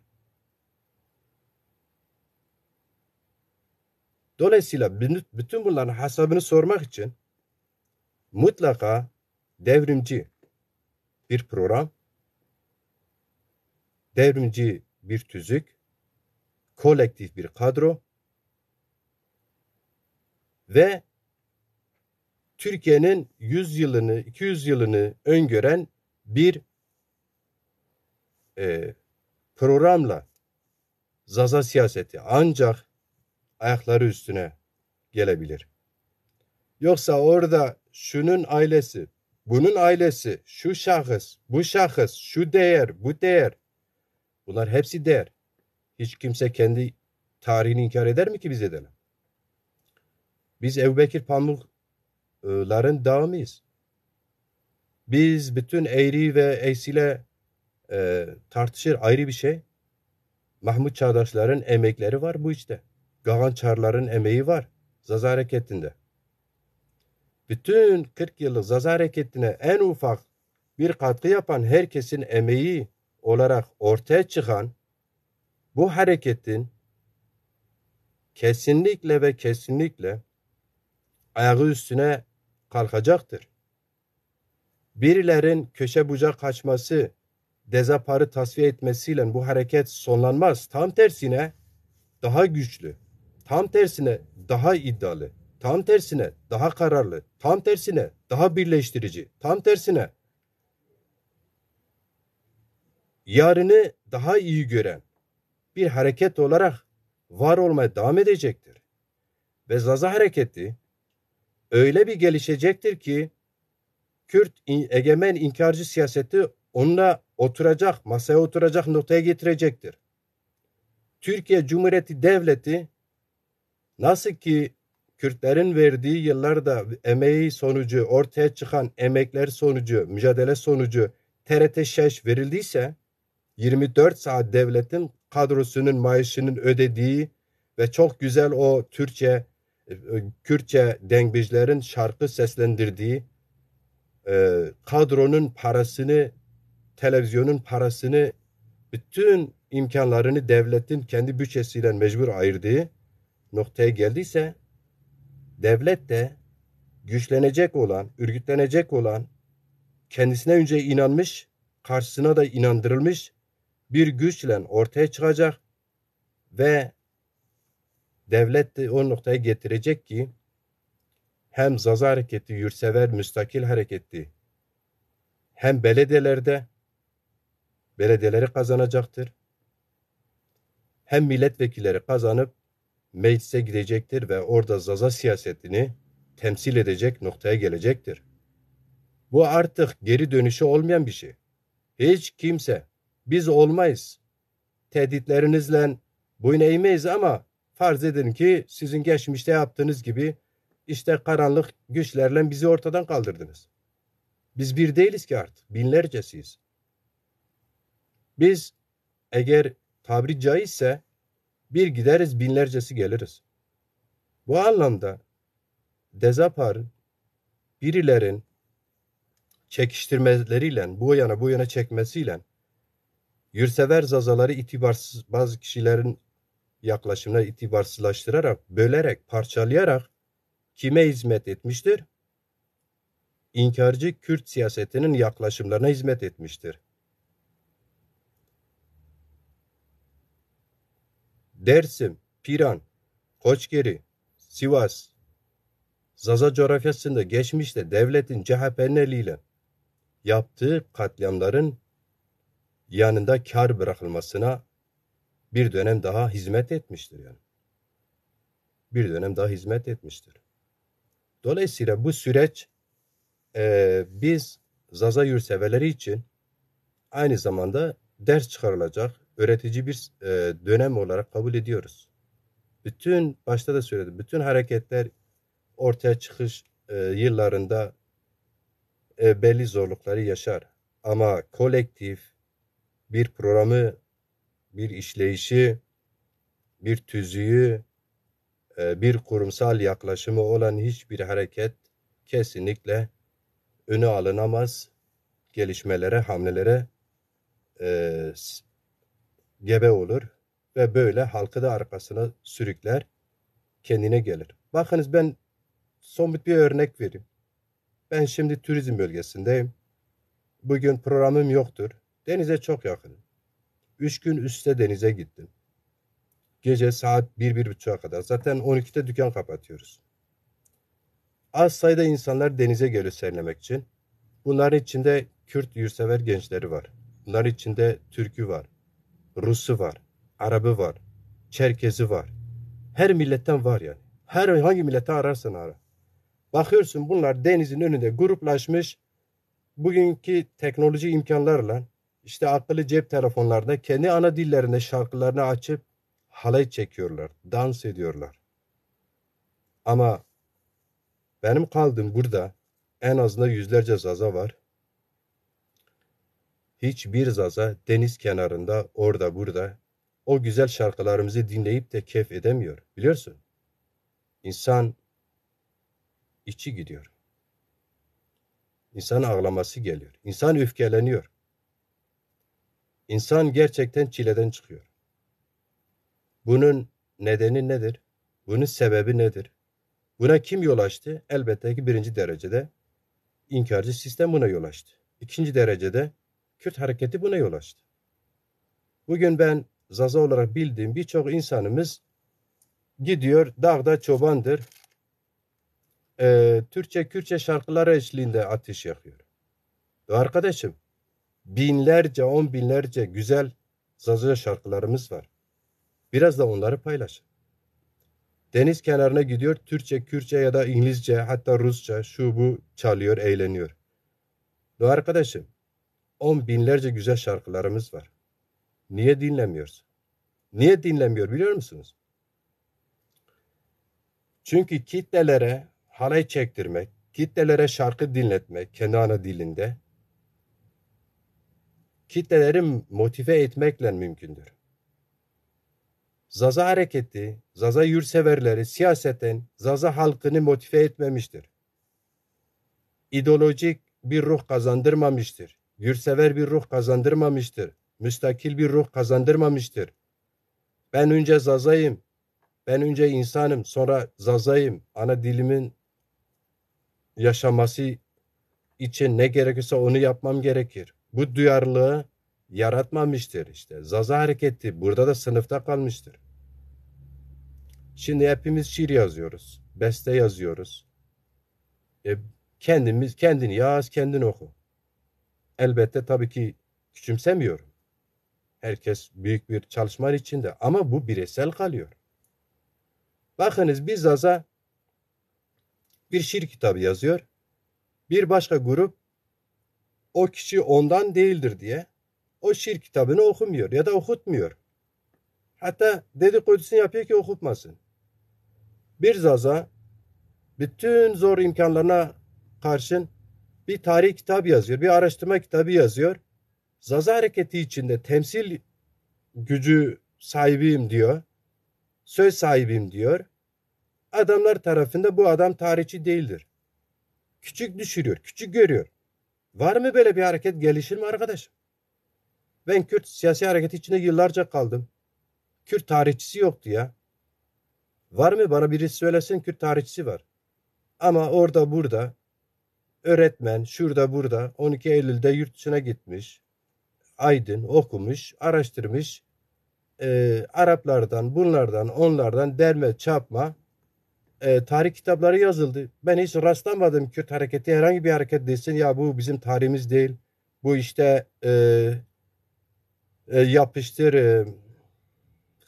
Speaker 1: Dolayısıyla bütün bunların hesabını sormak için mutlaka devrimci bir program, devrimci bir tüzük, kolektif bir kadro ve Türkiye'nin 100 yılını, 200 yılını öngören bir e, programla zaza siyaseti ancak ayakları üstüne gelebilir. Yoksa orada şunun ailesi, bunun ailesi, şu şahıs, bu şahıs, şu değer, bu değer. Bunlar hepsi değer. Hiç kimse kendi tarihini inkar eder mi ki biz edelim? Biz Ebu Bekir Pamukların dağımıyız. Biz bütün eğri ve eysile e, tartışır ayrı bir şey. Mahmut Çağdaşların emekleri var bu işte. Gagan Çarların emeği var. zaza hareketinde bütün 40 yıllık Zaza Hareketi'ne en ufak bir katkı yapan herkesin emeği olarak ortaya çıkan bu hareketin kesinlikle ve kesinlikle ayağı üstüne kalkacaktır. Birilerin köşe bucak kaçması, dezaparı tasfiye etmesiyle bu hareket sonlanmaz. Tam tersine daha güçlü, tam tersine daha iddialı, Tam tersine daha kararlı, tam tersine daha birleştirici, tam tersine yarını daha iyi gören bir hareket olarak var olmaya devam edecektir. Ve Zaza hareketi öyle bir gelişecektir ki Kürt egemen inkarcı siyaseti onunla oturacak, masaya oturacak noktaya getirecektir. Türkiye Cumhuriyeti Devleti nasıl ki Kürtlerin verdiği yıllarda emeği sonucu, ortaya çıkan emekler sonucu, mücadele sonucu TRT şeş verildiyse 24 saat devletin kadrosunun maaşının ödediği ve çok güzel o Türkçe e, Kürtçe dengbijlerin şarkı seslendirdiği e, kadronun parasını televizyonun parasını bütün imkanlarını devletin kendi bütçesiyle mecbur ayırdığı noktaya geldiyse devlet de güçlenecek olan, örgütlenecek olan, kendisine önce inanmış, karşısına da inandırılmış bir güçle ortaya çıkacak ve devlet de o noktaya getirecek ki hem Zaza Hareketi, Yurtsever Müstakil Hareketi hem belediyelerde belediyeleri kazanacaktır. Hem milletvekilleri kazanıp meclise gidecektir ve orada zaza siyasetini temsil edecek noktaya gelecektir. Bu artık geri dönüşü olmayan bir şey. Hiç kimse, biz olmayız. Tehditlerinizle boyun eğmeyiz ama farz edin ki sizin geçmişte yaptığınız gibi işte karanlık güçlerle bizi ortadan kaldırdınız. Biz bir değiliz ki artık, binlercesiyiz. Biz eğer tabiri caizse bir gideriz binlercesi geliriz. Bu anlamda Dezapar birilerin çekiştirmeleriyle, bu yana bu yana çekmesiyle yürsever zazaları itibarsız bazı kişilerin yaklaşımları itibarsızlaştırarak, bölerek, parçalayarak kime hizmet etmiştir? İnkarcı Kürt siyasetinin yaklaşımlarına hizmet etmiştir. Dersim, Piran, Koçgeri, Sivas, Zaza coğrafyasında geçmişte devletin CHP'nin eliyle yaptığı katliamların yanında kar bırakılmasına bir dönem daha hizmet etmiştir yani. Bir dönem daha hizmet etmiştir. Dolayısıyla bu süreç e, biz Zaza yurtseverleri için aynı zamanda ders çıkarılacak, öğretici bir e, dönem olarak kabul ediyoruz. Bütün başta da söyledim. Bütün hareketler ortaya çıkış e, yıllarında e, belli zorlukları yaşar. Ama kolektif bir programı, bir işleyişi, bir tüzüğü, e, bir kurumsal yaklaşımı olan hiçbir hareket kesinlikle önü alınamaz gelişmelere, hamlelere e, gebe olur ve böyle halkı da arkasına sürükler, kendine gelir. Bakınız ben son bir örnek vereyim. Ben şimdi turizm bölgesindeyim. Bugün programım yoktur. Denize çok yakınım. Üç gün üstte denize gittim. Gece saat bir, bir buçuğa kadar. Zaten 12'de dükkan kapatıyoruz. Az sayıda insanlar denize geliyor serinlemek için. Bunların içinde Kürt yurtsever gençleri var. Bunların içinde Türk'ü var. Rusu var, Arabı var, Çerkezi var. Her milletten var yani. Her hangi millete ararsan ara. Bakıyorsun bunlar denizin önünde gruplaşmış. Bugünkü teknoloji imkanlarla işte akıllı cep telefonlarında kendi ana dillerinde şarkılarını açıp halay çekiyorlar, dans ediyorlar. Ama benim kaldığım burada en azından yüzlerce zaza var hiçbir zaza deniz kenarında orada burada o güzel şarkılarımızı dinleyip de keyif edemiyor biliyorsun. İnsan içi gidiyor. İnsan ağlaması geliyor. İnsan öfkeleniyor. İnsan gerçekten çileden çıkıyor. Bunun nedeni nedir? Bunun sebebi nedir? Buna kim yol açtı? Elbette ki birinci derecede inkarcı sistem buna yol açtı. İkinci derecede Kürt hareketi buna yol açtı. Bugün ben Zaza olarak bildiğim birçok insanımız gidiyor dağda çobandır. E, Türkçe Kürtçe şarkıları eşliğinde ateş yakıyor. Ve arkadaşım binlerce on binlerce güzel Zaza şarkılarımız var. Biraz da onları paylaşın. Deniz kenarına gidiyor Türkçe, Kürtçe ya da İngilizce hatta Rusça şu bu çalıyor, eğleniyor. Ve arkadaşım on binlerce güzel şarkılarımız var. Niye dinlemiyoruz? Niye dinlemiyor biliyor musunuz? Çünkü kitlelere halay çektirmek, kitlelere şarkı dinletmek kendi ana dilinde kitleleri motive etmekle mümkündür. Zaza hareketi, Zaza yurtseverleri siyaseten Zaza halkını motive etmemiştir. İdeolojik bir ruh kazandırmamıştır yurtsever bir ruh kazandırmamıştır. Müstakil bir ruh kazandırmamıştır. Ben önce zazayım, ben önce insanım, sonra zazayım. Ana dilimin yaşaması için ne gerekirse onu yapmam gerekir. Bu duyarlılığı yaratmamıştır işte. Zaza hareketi burada da sınıfta kalmıştır. Şimdi hepimiz şiir yazıyoruz, beste yazıyoruz. E, kendimiz kendini yaz, kendini oku elbette tabii ki küçümsemiyorum. Herkes büyük bir çalışma içinde ama bu bireysel kalıyor. Bakınız bir Zaza bir şiir kitabı yazıyor. Bir başka grup o kişi ondan değildir diye o şiir kitabını okumuyor ya da okutmuyor. Hatta dedikodusunu yapıyor ki okutmasın. Bir Zaza bütün zor imkanlarına karşın bir tarih kitabı yazıyor, bir araştırma kitabı yazıyor. Zaza hareketi içinde temsil gücü sahibiyim diyor. Söz sahibiyim diyor. Adamlar tarafında bu adam tarihçi değildir. Küçük düşürüyor, küçük görüyor. Var mı böyle bir hareket gelişir mi arkadaş? Ben Kürt siyasi hareketi içinde yıllarca kaldım. Kürt tarihçisi yoktu ya. Var mı bana birisi söylesin Kürt tarihçisi var. Ama orada burada öğretmen şurada burada 12 Eylül'de yurt dışına gitmiş. Aydın okumuş, araştırmış. E, Araplardan, bunlardan, onlardan derme çapma e, tarih kitapları yazıldı. Ben hiç rastlamadım Kürt hareketi herhangi bir hareket desin ya bu bizim tarihimiz değil. Bu işte e, e, yapıştır e,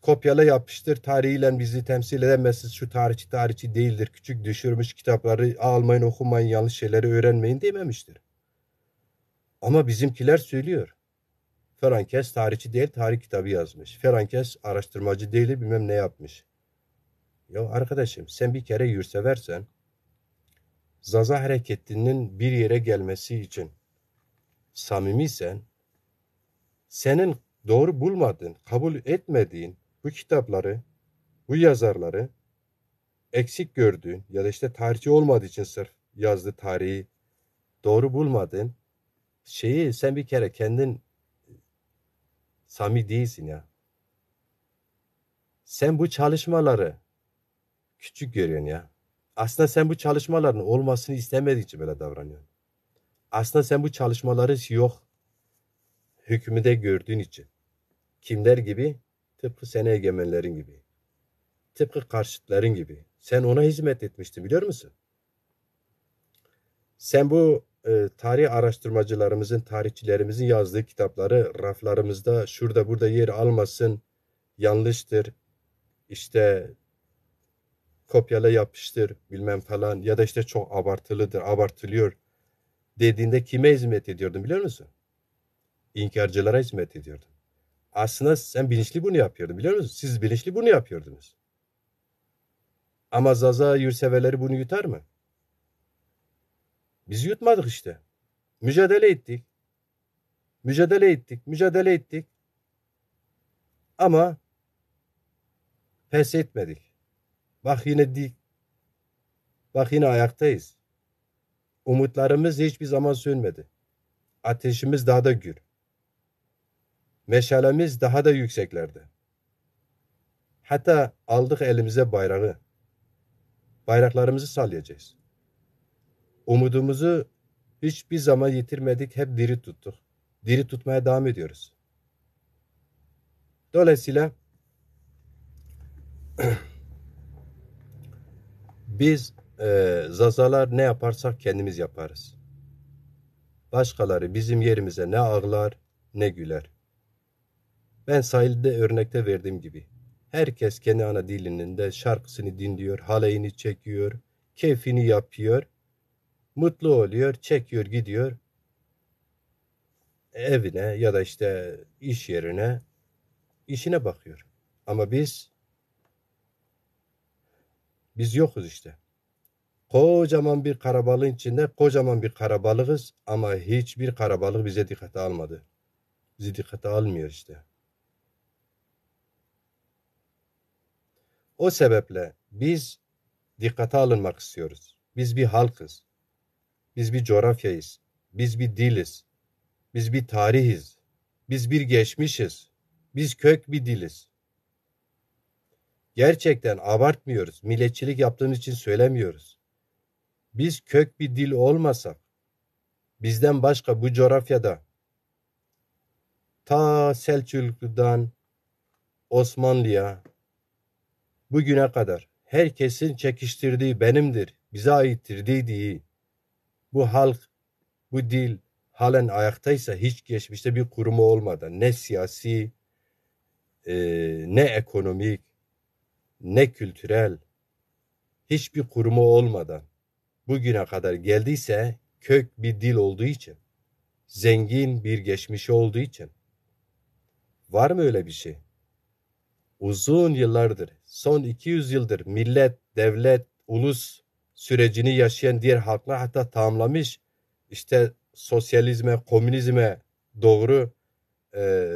Speaker 1: kopyala yapıştır tarihiyle bizi temsil edemezsiniz şu tarihçi tarihçi değildir küçük düşürmüş kitapları almayın okumayın yanlış şeyleri öğrenmeyin dememiştir. Ama bizimkiler söylüyor. Ferankes tarihçi değil tarih kitabı yazmış. Ferankes araştırmacı değil bilmem ne yapmış. Ya arkadaşım sen bir kere yürseversen Zaza hareketinin bir yere gelmesi için samimisen senin doğru bulmadığın, kabul etmediğin bu kitapları, bu yazarları eksik gördüğün ya da işte tarihçi olmadığı için sırf yazdığı tarihi doğru bulmadın şeyi sen bir kere kendin sami değilsin ya. Sen bu çalışmaları küçük görüyorsun ya. Aslında sen bu çalışmaların olmasını istemediğin için böyle davranıyorsun. Aslında sen bu çalışmaları yok hükmünde gördüğün için. Kimler gibi? Tıpkı seni egemenlerin gibi. Tıpkı karşıtların gibi. Sen ona hizmet etmiştin biliyor musun? Sen bu e, tarih araştırmacılarımızın, tarihçilerimizin yazdığı kitapları raflarımızda şurada burada yer almasın, yanlıştır, işte kopyala yapıştır bilmem falan ya da işte çok abartılıdır, abartılıyor dediğinde kime hizmet ediyordun biliyor musun? İnkarcılara hizmet ediyordun. Aslında sen bilinçli bunu yapıyordun biliyor musun? Siz bilinçli bunu yapıyordunuz. Ama Zaza yurtseverleri bunu yutar mı? Biz yutmadık işte. Mücadele ettik. Mücadele ettik, mücadele ettik. Ama pes etmedik. Bak yine dik. Bak yine ayaktayız. Umutlarımız hiçbir zaman sönmedi. Ateşimiz daha da gür meşalemiz daha da yükseklerde. Hatta aldık elimize bayrağı. Bayraklarımızı sallayacağız. Umudumuzu hiçbir zaman yitirmedik, hep diri tuttuk. Diri tutmaya devam ediyoruz. Dolayısıyla [clears throat] biz e, zazalar ne yaparsak kendimiz yaparız. Başkaları bizim yerimize ne ağlar ne güler. Ben sahilde örnekte verdiğim gibi. Herkes kendi ana de şarkısını dinliyor, halayını çekiyor, keyfini yapıyor. Mutlu oluyor, çekiyor, gidiyor. Evine ya da işte iş yerine, işine bakıyor. Ama biz, biz yokuz işte. Kocaman bir karabalığın içinde kocaman bir karabalığız ama hiçbir karabalık bize dikkate almadı. Bizi dikkate almıyor işte. O sebeple biz dikkate alınmak istiyoruz. Biz bir halkız. Biz bir coğrafyayız. Biz bir diliz. Biz bir tarihiz. Biz bir geçmişiz. Biz kök bir diliz. Gerçekten abartmıyoruz. Milletçilik yaptığımız için söylemiyoruz. Biz kök bir dil olmasak bizden başka bu coğrafyada ta Selçuklu'dan Osmanlı'ya, bugüne kadar herkesin çekiştirdiği benimdir, bize aittir dediği bu halk, bu dil halen ayaktaysa hiç geçmişte bir kurumu olmadan ne siyasi, e, ne ekonomik, ne kültürel hiçbir kurumu olmadan bugüne kadar geldiyse kök bir dil olduğu için, zengin bir geçmişi olduğu için. Var mı öyle bir şey? uzun yıllardır, son 200 yıldır millet, devlet, ulus sürecini yaşayan diğer halklar hatta tamamlamış. İşte sosyalizme, komünizme doğru e,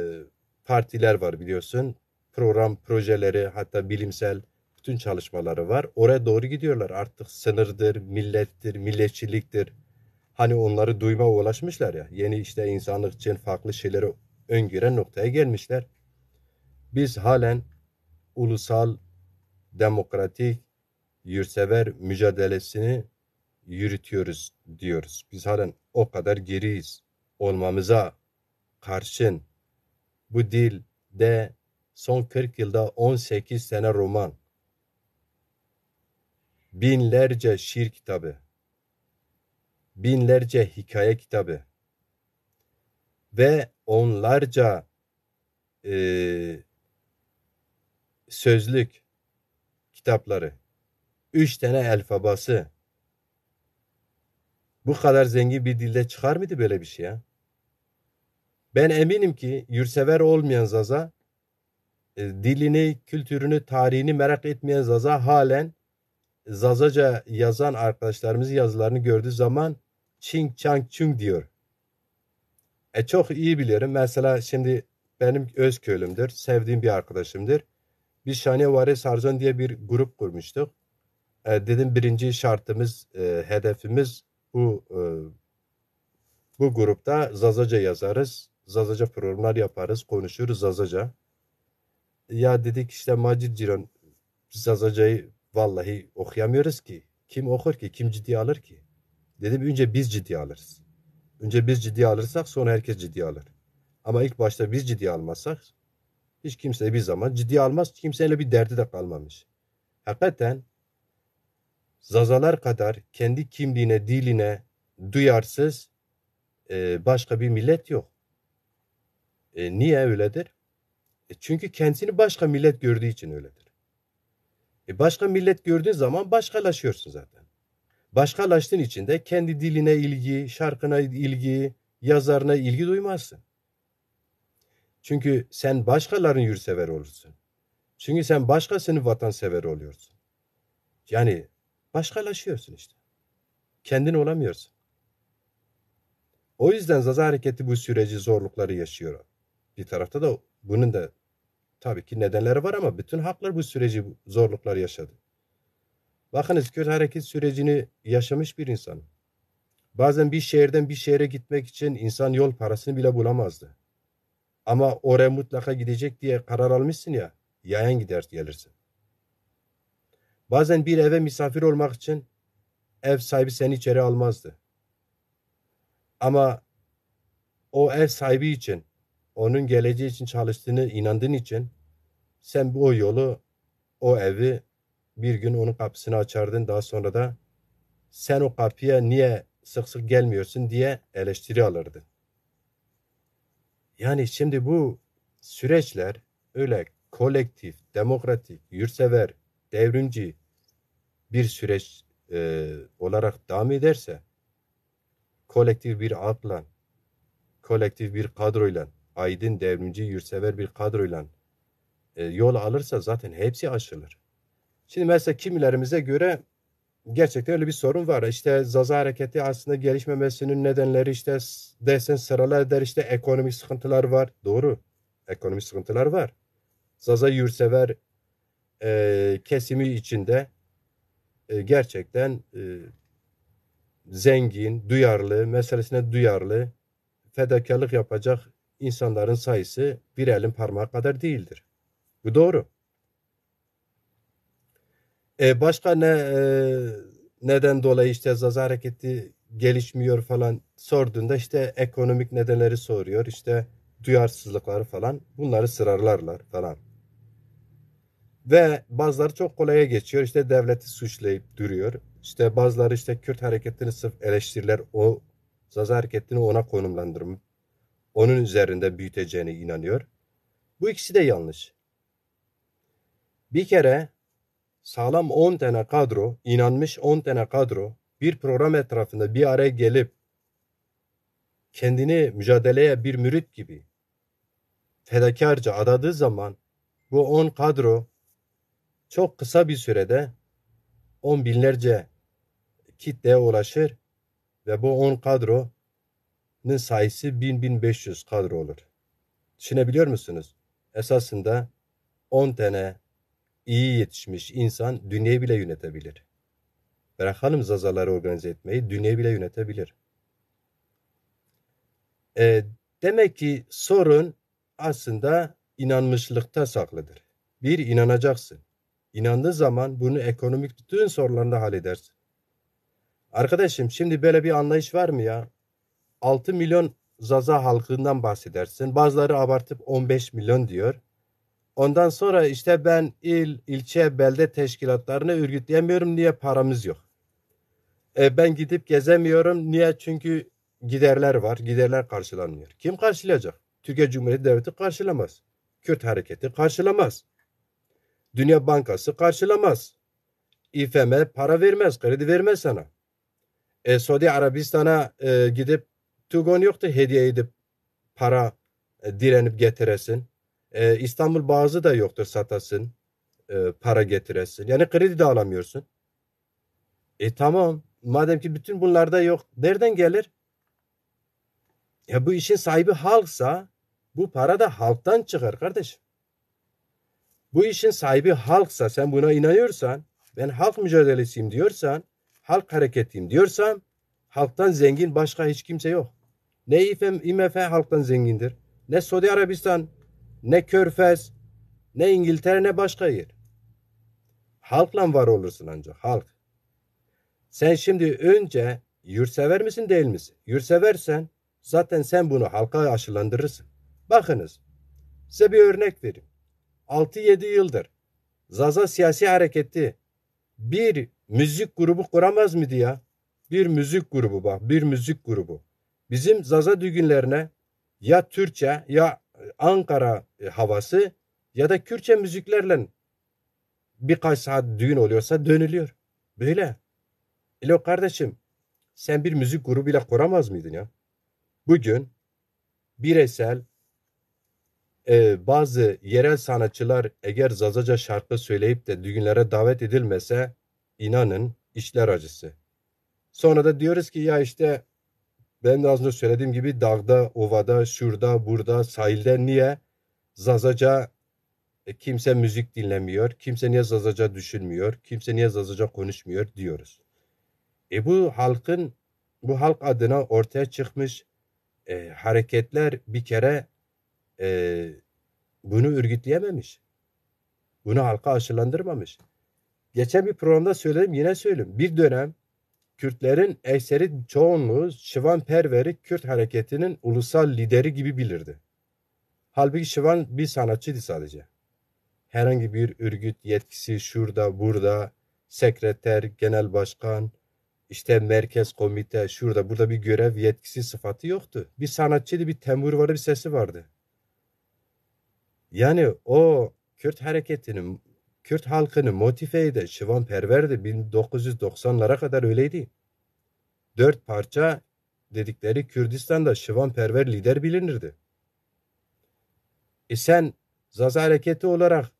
Speaker 1: partiler var biliyorsun. Program, projeleri hatta bilimsel bütün çalışmaları var. Oraya doğru gidiyorlar. Artık sınırdır, millettir, milletçiliktir. Hani onları duyma ulaşmışlar ya. Yeni işte insanlık için farklı şeyleri öngören noktaya gelmişler. Biz halen ulusal, demokratik, yurtsever mücadelesini yürütüyoruz diyoruz. Biz halen o kadar geriyiz. Olmamıza karşın bu dilde son 40 yılda 18 sene roman, binlerce şiir kitabı, binlerce hikaye kitabı ve onlarca e, sözlük kitapları, üç tane elfabası. Bu kadar zengin bir dilde çıkar mıydı böyle bir şey ya? Ben eminim ki yursever olmayan Zaza, e, dilini, kültürünü, tarihini merak etmeyen Zaza halen Zazaca yazan arkadaşlarımızın yazılarını gördüğü zaman Çing Çang Chung diyor. E çok iyi biliyorum. Mesela şimdi benim öz köylümdür, sevdiğim bir arkadaşımdır. Biz Şani Varis Harzon diye bir grup kurmuştuk. E, dedim birinci şartımız, e, hedefimiz bu e, bu grupta Zazaca yazarız. Zazaca programlar yaparız, konuşuruz Zazaca. Ya dedik işte Macit Ciran Zazaca'yı vallahi okuyamıyoruz ki. Kim okur ki, kim ciddi alır ki? Dedim önce biz ciddi alırız. Önce biz ciddi alırsak sonra herkes ciddi alır. Ama ilk başta biz ciddi almazsak hiç kimse bir zaman ciddi almaz. Kimseyle bir derdi de kalmamış. Hakikaten zazalar kadar kendi kimliğine, diline duyarsız e, başka bir millet yok. E, niye öyledir? E, çünkü kendisini başka millet gördüğü için öyledir. E, başka millet gördüğün zaman başkalaşıyorsun zaten. Başkalaştığın için de kendi diline ilgi, şarkına ilgi, yazarına ilgi duymazsın. Çünkü sen başkalarının yurtsever olursun. Çünkü sen başkasının vatansever oluyorsun. Yani başkalaşıyorsun işte. Kendin olamıyorsun. O yüzden Zaza Hareketi bu süreci zorlukları yaşıyor. Bir tarafta da bunun da tabii ki nedenleri var ama bütün haklar bu süreci zorluklar yaşadı. Bakınız Kürt hareket sürecini yaşamış bir insan. Bazen bir şehirden bir şehre gitmek için insan yol parasını bile bulamazdı. Ama oraya mutlaka gidecek diye karar almışsın ya, yayan gider gelirsin. Bazen bir eve misafir olmak için ev sahibi seni içeri almazdı. Ama o ev sahibi için, onun geleceği için çalıştığını inandığın için sen bu yolu, o evi bir gün onun kapısını açardın. Daha sonra da sen o kapıya niye sık sık gelmiyorsun diye eleştiri alırdın. Yani şimdi bu süreçler öyle kolektif, demokratik, yurtsever, devrimci bir süreç e, olarak devam ederse kolektif bir akla, kolektif bir kadroyla, aydın, devrimci, yurtsever bir kadroyla e, yol alırsa zaten hepsi aşılır. Şimdi mesela kimilerimize göre gerçekten öyle bir sorun var. İşte Zaza hareketi aslında gelişmemesinin nedenleri işte desen sıralar der işte ekonomik sıkıntılar var. Doğru. Ekonomik sıkıntılar var. Zaza yurtsever e, kesimi içinde e, gerçekten e, zengin, duyarlı, meselesine duyarlı, fedakarlık yapacak insanların sayısı bir elin parmağı kadar değildir. Bu doğru. E başka ne e, neden dolayı işte Zaza hareketi gelişmiyor falan sorduğunda işte ekonomik nedenleri soruyor. işte duyarsızlıkları falan bunları sırarlarlar falan. Ve bazıları çok kolaya geçiyor. işte devleti suçlayıp duruyor. İşte bazıları işte Kürt hareketini sırf eleştiriler o Zaza hareketini ona konumlandırmış. Onun üzerinde büyüteceğine inanıyor. Bu ikisi de yanlış. Bir kere sağlam 10 tane kadro, inanmış 10 tane kadro bir program etrafında bir araya gelip kendini mücadeleye bir mürit gibi fedakarca adadığı zaman bu 10 kadro çok kısa bir sürede on binlerce kitleye ulaşır ve bu on kadronun sayısı 1000-1500 kadro olur. Düşünebiliyor musunuz? Esasında 10 tane iyi yetişmiş insan dünyayı bile yönetebilir. Beren Hanım zazaları organize etmeyi dünyayı bile yönetebilir. E, demek ki sorun aslında inanmışlıkta saklıdır. Bir, inanacaksın. İnandığın zaman bunu ekonomik bütün sorunlarında halledersin. Arkadaşım şimdi böyle bir anlayış var mı ya? 6 milyon Zaza halkından bahsedersin. Bazıları abartıp 15 milyon diyor. Ondan sonra işte ben il, ilçe, belde teşkilatlarını örgütleyemiyorum. Niye paramız yok? E, ben gidip gezemiyorum. Niye? Çünkü giderler var. Giderler karşılanmıyor. Kim karşılayacak? Türkiye Cumhuriyeti Devleti karşılamaz. Kürt hareketi karşılamaz. Dünya Bankası karşılamaz. İFM para vermez, kredi vermez sana. E, Suudi Arabistan'a e, gidip Tugon yoktu hediye edip para e, direnip getiresin. E, İstanbul bazı da yoktur satasın. E, para getiresin. Yani kredi de alamıyorsun. E tamam. Madem ki bütün bunlarda yok. Nereden gelir? Ya bu işin sahibi halksa bu para da halktan çıkar kardeşim. Bu işin sahibi halksa sen buna inanıyorsan ben halk mücadelesiyim diyorsan halk hareketiyim diyorsam halktan zengin başka hiç kimse yok. Ne IMF halktan zengindir. Ne Suudi Arabistan ne Körfez, ne İngiltere ne başka yer. Halkla var olursun ancak halk. Sen şimdi önce yurtsever misin değil misin? Yurtseversen zaten sen bunu halka aşılandırırsın. Bakınız size bir örnek vereyim. 6-7 yıldır Zaza siyasi hareketi bir müzik grubu kuramaz mıydı ya? Bir müzik grubu bak bir müzik grubu. Bizim Zaza düğünlerine ya Türkçe ya Ankara e, havası ya da Kürtçe müziklerle birkaç saat düğün oluyorsa dönülüyor. Böyle. Elo kardeşim sen bir müzik grubuyla kuramaz mıydın ya? Bugün bireysel e, bazı yerel sanatçılar eğer Zazaca şarkı söyleyip de düğünlere davet edilmese inanın işler acısı. Sonra da diyoruz ki ya işte ben de az önce söylediğim gibi dağda, ovada, şurada, burada, sahilde niye Zazaca e, kimse müzik dinlemiyor, kimse niye Zazaca düşünmüyor, kimse niye Zazaca konuşmuyor diyoruz. E bu halkın, bu halk adına ortaya çıkmış e, hareketler bir kere e, bunu örgütleyememiş. Bunu halka aşılandırmamış. Geçen bir programda söyledim yine söyleyeyim. Bir dönem Kürtlerin eseri çoğunluğu Şivan şivanperveri Kürt hareketinin ulusal lideri gibi bilirdi. Halbuki Şivan bir sanatçıydı sadece. Herhangi bir örgüt yetkisi şurada burada sekreter, genel başkan, işte merkez komite şurada burada bir görev yetkisi sıfatı yoktu. Bir sanatçıydı, bir temur vardı, bir sesi vardı. Yani o Kürt hareketinin Kürt halkını motive eden şivan de 1990'lara kadar öyleydi. Dört parça dedikleri Kürdistan'da şivan perver lider bilinirdi. E sen Zaza hareketi olarak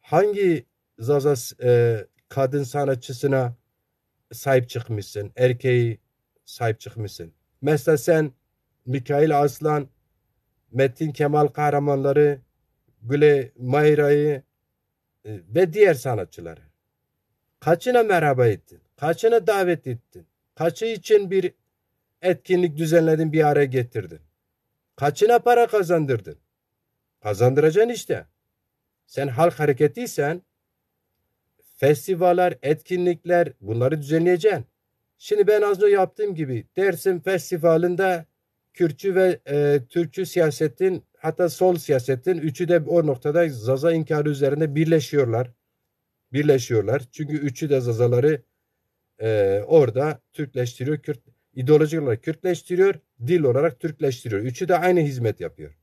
Speaker 1: hangi Zaza e, kadın sanatçısına sahip çıkmışsın, erkeği sahip çıkmışsın? Mesela sen Mikail Aslan, Metin Kemal kahramanları, Güle Mayra'yı, e, ve diğer sanatçıları. Kaçına merhaba ettin? Kaçına davet ettin? Kaçı için bir etkinlik düzenledin, bir araya getirdin? Kaçına para kazandırdın? Kazandıracaksın işte. Sen halk hareketiysen festivaller, etkinlikler bunları düzenleyeceksin. Şimdi ben az önce yaptığım gibi Dersim Festivali'nde Kürtçü ve e, Türkçü siyasetin hatta sol siyasetin üçü de o noktada Zaza inkarı üzerinde birleşiyorlar. Birleşiyorlar. Çünkü üçü de Zazaları e, orada Türkleştiriyor. Kürt, ideolojik olarak Kürtleştiriyor. Dil olarak Türkleştiriyor. Üçü de aynı hizmet yapıyor.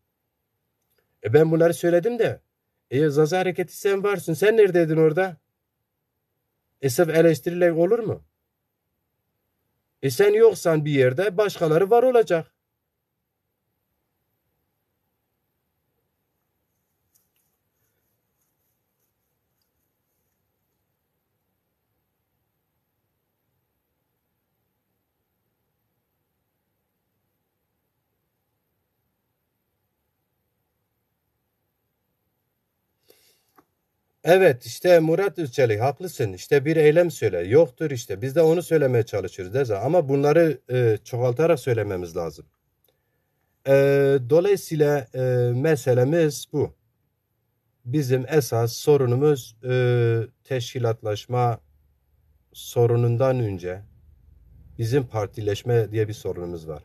Speaker 1: E ben bunları söyledim de e Zaza hareketi sen varsın. Sen neredeydin orada? E sırf eleştiriyle olur mu? E sen yoksan bir yerde başkaları var olacak. Evet işte Murat Üçelik haklısın işte bir eylem söyle yoktur işte biz de onu söylemeye çalışıyoruz Deza ama bunları e, çoğaltarak söylememiz lazım. E, dolayısıyla e, meselemiz bu. Bizim esas sorunumuz e, teşkilatlaşma sorunundan önce bizim partileşme diye bir sorunumuz var.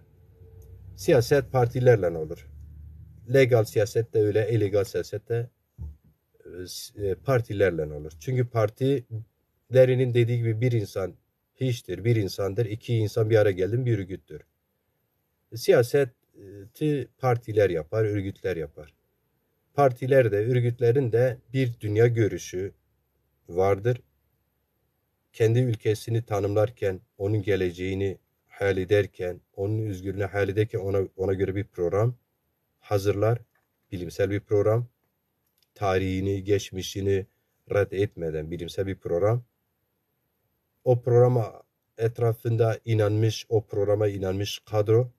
Speaker 1: Siyaset partilerle olur. Legal siyaset de öyle, illegal siyaset de e, partilerle olur. Çünkü partilerinin dediği gibi bir insan hiçtir, bir insandır, iki insan bir araya geldim bir örgüttür. Siyaseti partiler yapar, örgütler yapar. Partiler de, örgütlerin de bir dünya görüşü vardır. Kendi ülkesini tanımlarken, onun geleceğini hayal ederken, onun özgürlüğünü hayal ederken ona, ona göre bir program hazırlar. Bilimsel bir program tarihini, geçmişini red etmeden bilimsel bir program. O programa etrafında inanmış, o programa inanmış kadro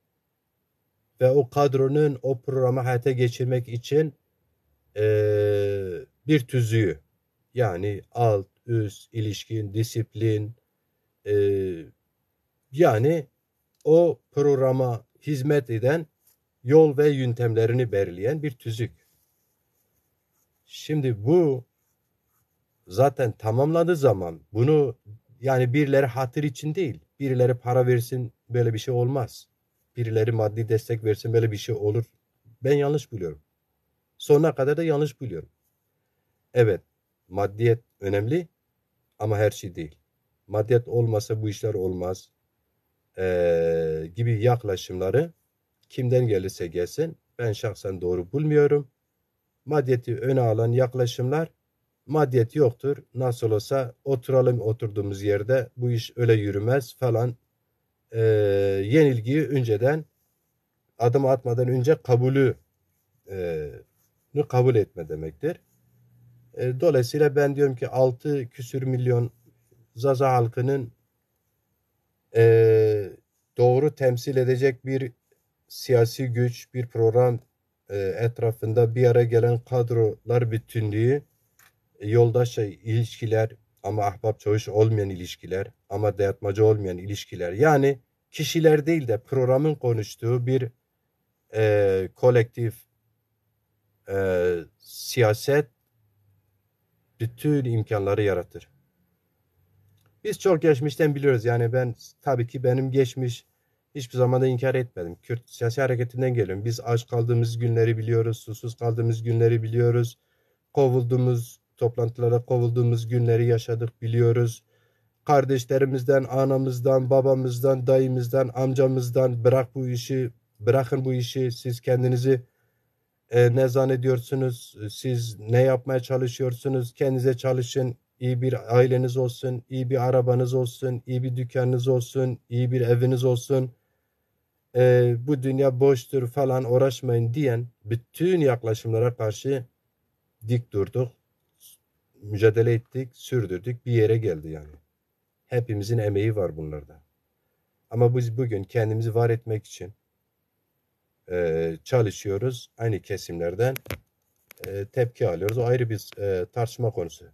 Speaker 1: ve o kadronun o programı hayata geçirmek için e, bir tüzüğü yani alt, üst, ilişkin, disiplin e, yani o programa hizmet eden yol ve yöntemlerini belirleyen bir tüzük. Şimdi bu zaten tamamladığı zaman bunu yani birileri hatır için değil, birileri para versin böyle bir şey olmaz. Birileri maddi destek versin böyle bir şey olur. Ben yanlış biliyorum. Sonuna kadar da yanlış biliyorum. Evet, maddiyet önemli ama her şey değil. Maddiyet olmasa bu işler olmaz ee, gibi yaklaşımları kimden gelirse gelsin ben şahsen doğru bulmuyorum. Maddeti öne alan yaklaşımlar maddiyet yoktur. Nasıl olsa oturalım oturduğumuz yerde bu iş öyle yürümez falan e, yenilgiyi önceden adım atmadan önce kabulü e, kabul etme demektir. E, dolayısıyla ben diyorum ki 6 küsür milyon Zaza halkının e, doğru temsil edecek bir siyasi güç, bir program e, etrafında bir araya gelen kadrolar bütünlüğü, e, yoldaş şey, ilişkiler ama ahbap çavuş olmayan ilişkiler ama dayatmacı olmayan ilişkiler. Yani kişiler değil de programın konuştuğu bir e, kolektif e, siyaset bütün imkanları yaratır. Biz çok geçmişten biliyoruz yani ben tabii ki benim geçmiş Hiçbir zaman da inkar etmedim. Kürt siyasi hareketinden geliyorum. Biz aç kaldığımız günleri biliyoruz, susuz kaldığımız günleri biliyoruz. Kovulduğumuz, toplantılara kovulduğumuz günleri yaşadık biliyoruz. Kardeşlerimizden, anamızdan, babamızdan, dayımızdan, amcamızdan bırak bu işi, bırakın bu işi. Siz kendinizi e, ne zannediyorsunuz? Siz ne yapmaya çalışıyorsunuz? Kendinize çalışın. İyi bir aileniz olsun, iyi bir arabanız olsun, iyi bir dükkanınız olsun, iyi bir eviniz olsun.'' e, bu dünya boştur falan uğraşmayın diyen bütün yaklaşımlara karşı dik durduk. Mücadele ettik, sürdürdük. Bir yere geldi yani. Hepimizin emeği var bunlarda. Ama biz bugün kendimizi var etmek için e, çalışıyoruz. Aynı kesimlerden e, tepki alıyoruz. O ayrı bir e, tartışma konusu.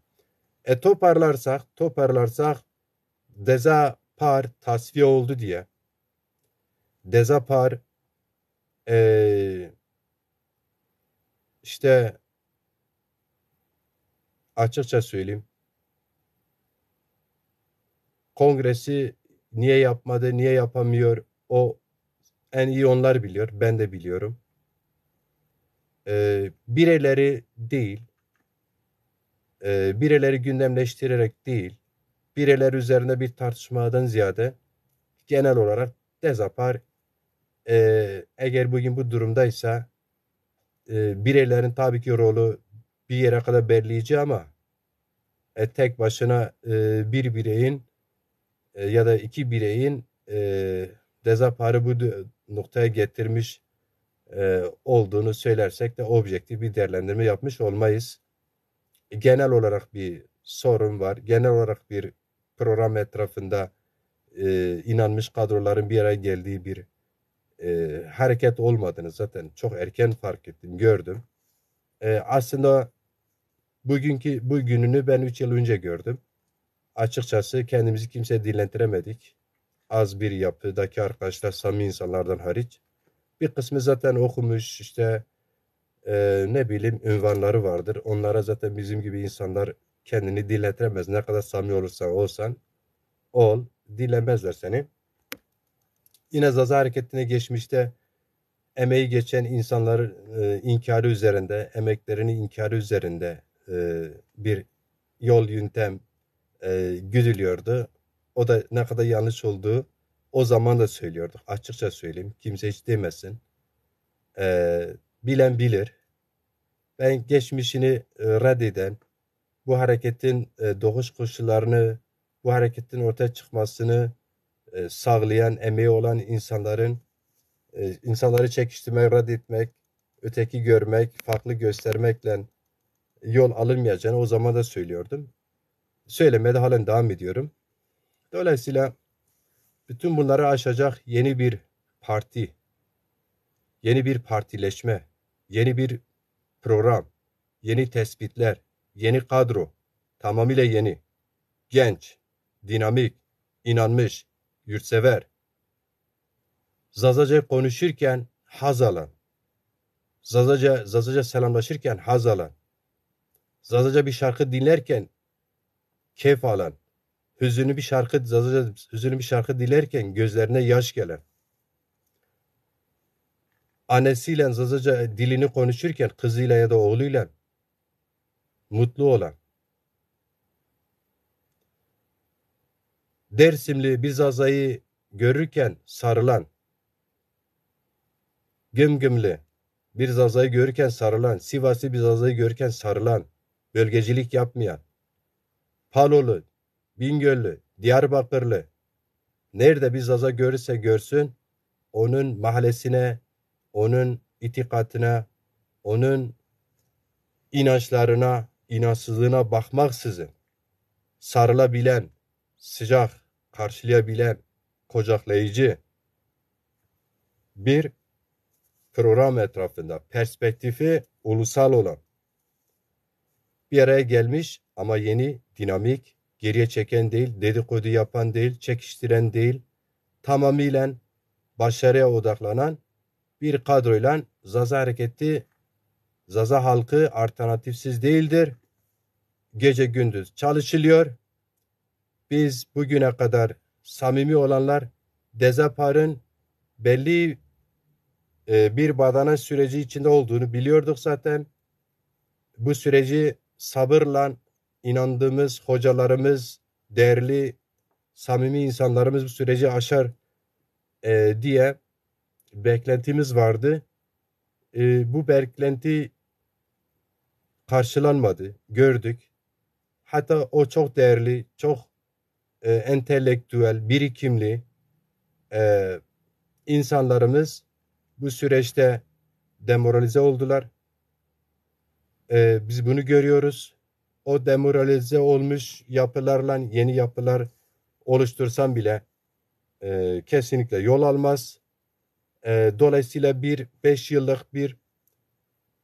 Speaker 1: E toparlarsak, toparlarsak deza par tasfiye oldu diye Dezapar, ee, işte açıkça söyleyeyim. Kongresi niye yapmadı, niye yapamıyor o en iyi onlar biliyor, ben de biliyorum. Ee, bireleri değil, e, bireleri gündemleştirerek değil, bireler üzerine bir tartışmadan ziyade genel olarak Dezapar ee, eğer bugün bu durumdaysa e, bireylerin tabii ki rolü bir yere kadar belirleyici ama e, tek başına e, bir bireyin e, ya da iki bireyin e, dezaparı bu noktaya getirmiş e, olduğunu söylersek de objektif bir değerlendirme yapmış olmayız. Genel olarak bir sorun var. Genel olarak bir program etrafında e, inanmış kadroların bir araya geldiği bir e, hareket olmadığını zaten çok erken fark ettim, gördüm. E, aslında bugünkü bu gününü ben 3 yıl önce gördüm. Açıkçası kendimizi kimse dinlendiremedik. Az bir yapıdaki arkadaşlar samimi insanlardan hariç. Bir kısmı zaten okumuş işte e, ne bileyim ünvanları vardır. Onlara zaten bizim gibi insanlar kendini dinletiremez. Ne kadar samimi olursan olsan ol dilemezler seni. Yine Zaza Hareketi'ne geçmişte emeği geçen insanları e, inkarı üzerinde, emeklerini inkarı üzerinde e, bir yol yöntem e, güdülüyordu. O da ne kadar yanlış olduğu o zaman da söylüyorduk. Açıkça söyleyeyim. Kimse hiç demesin. E, bilen bilir. Ben geçmişini e, reddeden, bu hareketin e, doğuş koşullarını, bu hareketin ortaya çıkmasını e, sağlayan, emeği olan insanların e, insanları çekiştirmek, reddetmek, öteki görmek, farklı göstermekle yol alınmayacağını o zaman da söylüyordum. Söylemeye de halen devam ediyorum. Dolayısıyla bütün bunları aşacak yeni bir parti, yeni bir partileşme, yeni bir program, yeni tespitler, yeni kadro, tamamıyla yeni, genç, dinamik, inanmış, yurtsever. Zazaca konuşurken haz alan. Zazaca, Zazaca selamlaşırken haz alan. Zazaca bir şarkı dinlerken keyif alan. Hüzünlü bir şarkı, Zazaca hüzünlü bir şarkı dinlerken gözlerine yaş gelen. Annesiyle Zazaca dilini konuşurken kızıyla ya da oğluyla mutlu olan. Dersimli Bizazay'ı görürken sarılan, Gümgümlü Bizazay'ı görürken sarılan, Sivas'ı Bizazay'ı görürken sarılan, bölgecilik yapmayan, Palolu, Bingöllü, Diyarbakırlı, nerede Bizaza görürse görsün, onun mahallesine, onun itikatına, onun inançlarına, inançsızlığına bakmaksızın sarılabilen, sıcak karşılayabilen, kocaklayıcı bir program etrafında perspektifi ulusal olan bir araya gelmiş ama yeni, dinamik, geriye çeken değil, dedikodu yapan değil, çekiştiren değil, tamamıyla başarıya odaklanan bir kadroyla Zaza hareketi, Zaza halkı alternatifsiz değildir. Gece gündüz çalışılıyor biz bugüne kadar samimi olanlar Dezapar'ın belli e, bir badana süreci içinde olduğunu biliyorduk zaten. Bu süreci sabırla inandığımız hocalarımız, değerli samimi insanlarımız bu süreci aşar e, diye beklentimiz vardı. E, bu beklenti karşılanmadı, gördük. Hatta o çok değerli, çok e, entelektüel, birikimli e, insanlarımız bu süreçte demoralize oldular. E, biz bunu görüyoruz. O demoralize olmuş yapılarla yeni yapılar oluştursam bile e, kesinlikle yol almaz. E, dolayısıyla bir beş yıllık bir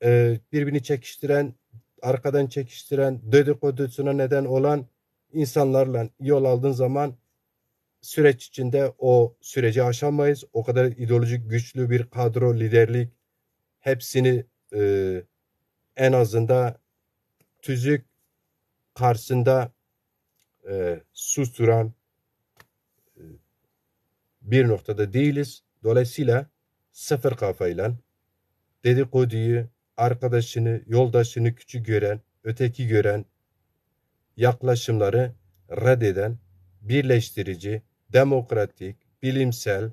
Speaker 1: e, birbirini çekiştiren, arkadan çekiştiren, dedikodusuna neden olan insanlarla yol aldığın zaman süreç içinde o süreci aşamayız. O kadar ideolojik güçlü bir kadro, liderlik hepsini e, en azında tüzük karşısında e, susturan e, bir noktada değiliz. Dolayısıyla sıfır kafayla dedikoduyu, arkadaşını, yoldaşını küçük gören, öteki gören, yaklaşımları reddeden, birleştirici, demokratik, bilimsel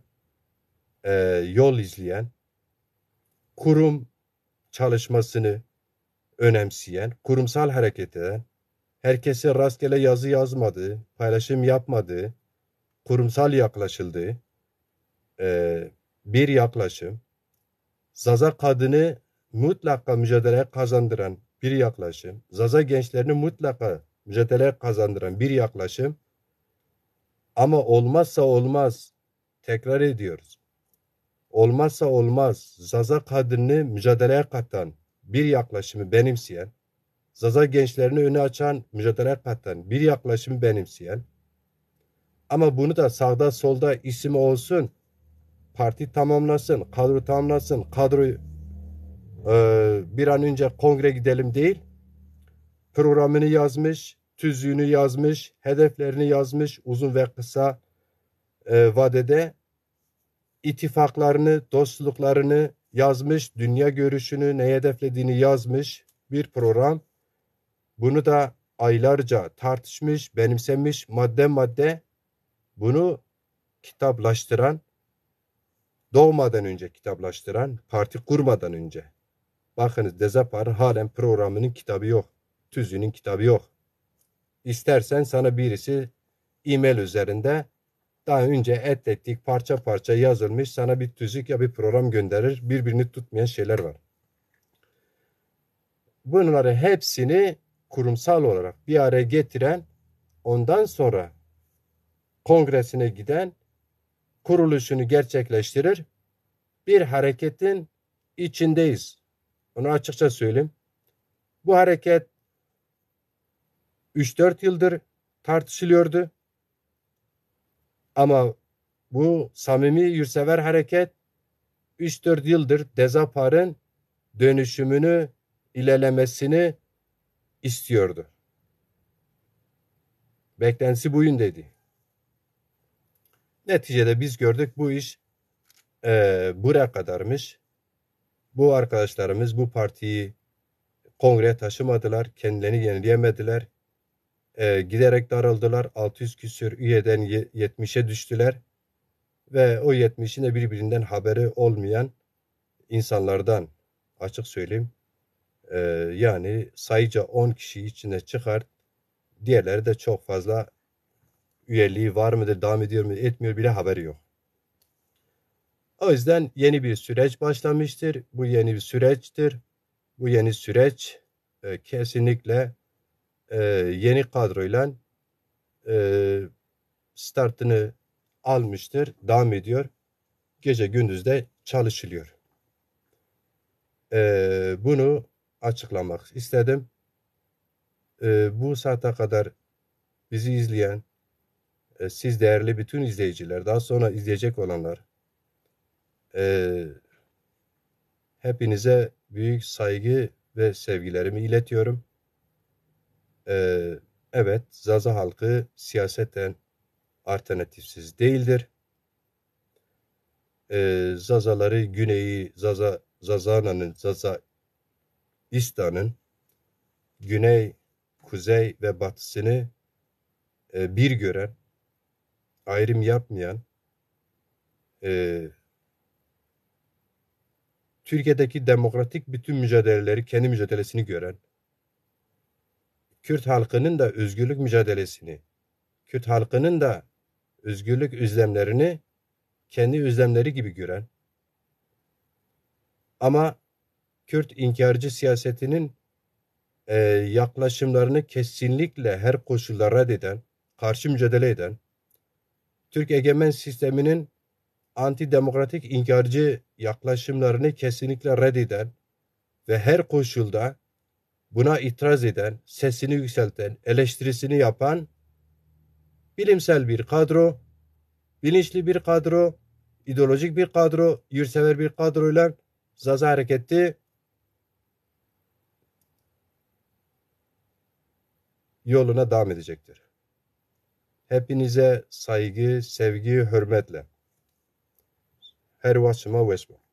Speaker 1: e, yol izleyen, kurum çalışmasını önemseyen, kurumsal hareket eden, herkese rastgele yazı yazmadığı, paylaşım yapmadığı, kurumsal yaklaşıldığı e, bir yaklaşım, Zaza kadını mutlaka mücadele kazandıran bir yaklaşım, Zaza gençlerini mutlaka mücadele kazandıran bir yaklaşım. Ama olmazsa olmaz tekrar ediyoruz. Olmazsa olmaz Zaza kadını mücadeleye katan bir yaklaşımı benimseyen, Zaza gençlerini öne açan mücadeleye katan bir yaklaşımı benimseyen, ama bunu da sağda solda isim olsun, parti tamamlasın, kadro tamamlasın, kadro e, bir an önce kongre gidelim değil, programını yazmış, tüzüğünü yazmış, hedeflerini yazmış uzun ve kısa e, vadede ittifaklarını, dostluklarını yazmış, dünya görüşünü, ne hedeflediğini yazmış bir program. Bunu da aylarca tartışmış, benimsemiş madde madde bunu kitaplaştıran, doğmadan önce kitaplaştıran, parti kurmadan önce. Bakınız Dezapar'ın halen programının kitabı yok tüzüğünün kitabı yok. İstersen sana birisi e-mail üzerinde daha önce etlettik parça parça yazılmış sana bir tüzük ya bir program gönderir. Birbirini tutmayan şeyler var. Bunları hepsini kurumsal olarak bir araya getiren ondan sonra kongresine giden kuruluşunu gerçekleştirir. Bir hareketin içindeyiz. Onu açıkça söyleyeyim. Bu hareket 3-4 yıldır tartışılıyordu. Ama bu samimi yursever hareket 3-4 yıldır Dezapar'ın dönüşümünü, ilerlemesini istiyordu. Beklentisi buyun dedi. Neticede biz gördük bu iş e, buraya kadarmış. Bu arkadaşlarımız bu partiyi kongreye taşımadılar, kendilerini yenileyemediler e, giderek daraldılar. 600 küsür üyeden 70'e düştüler. Ve o 70'in de birbirinden haberi olmayan insanlardan açık söyleyeyim. E, yani sayıca 10 kişi içine çıkart. Diğerleri de çok fazla üyeliği var mıdır, devam ediyor mu, etmiyor bile haberi yok. O yüzden yeni bir süreç başlamıştır. Bu yeni bir süreçtir. Bu yeni süreç e, kesinlikle e, yeni kadroyla e, startını almıştır, devam ediyor. Gece gündüz de çalışılıyor. E, bunu açıklamak istedim. E, bu saate kadar bizi izleyen, e, siz değerli bütün izleyiciler, daha sonra izleyecek olanlar, e, hepinize büyük saygı ve sevgilerimi iletiyorum e, evet Zaza halkı siyaseten alternatifsiz değildir. E, Zazaları güneyi Zaza Zazana'nın Zaza İstan'ın güney, kuzey ve batısını e, bir gören, ayrım yapmayan e, Türkiye'deki demokratik bütün mücadeleleri kendi mücadelesini gören Kürt halkının da özgürlük mücadelesini, Kürt halkının da özgürlük üzlemlerini kendi üzlemleri gibi gören ama Kürt inkarcı siyasetinin e, yaklaşımlarını kesinlikle her koşulda reddeden, karşı mücadele eden, Türk egemen sisteminin antidemokratik inkarcı yaklaşımlarını kesinlikle reddeden ve her koşulda buna itiraz eden, sesini yükselten, eleştirisini yapan bilimsel bir kadro, bilinçli bir kadro, ideolojik bir kadro, yurtsever bir kadroyla Zaza Hareketi yoluna devam edecektir. Hepinize saygı, sevgi, hürmetle. Her vaçıma vesma.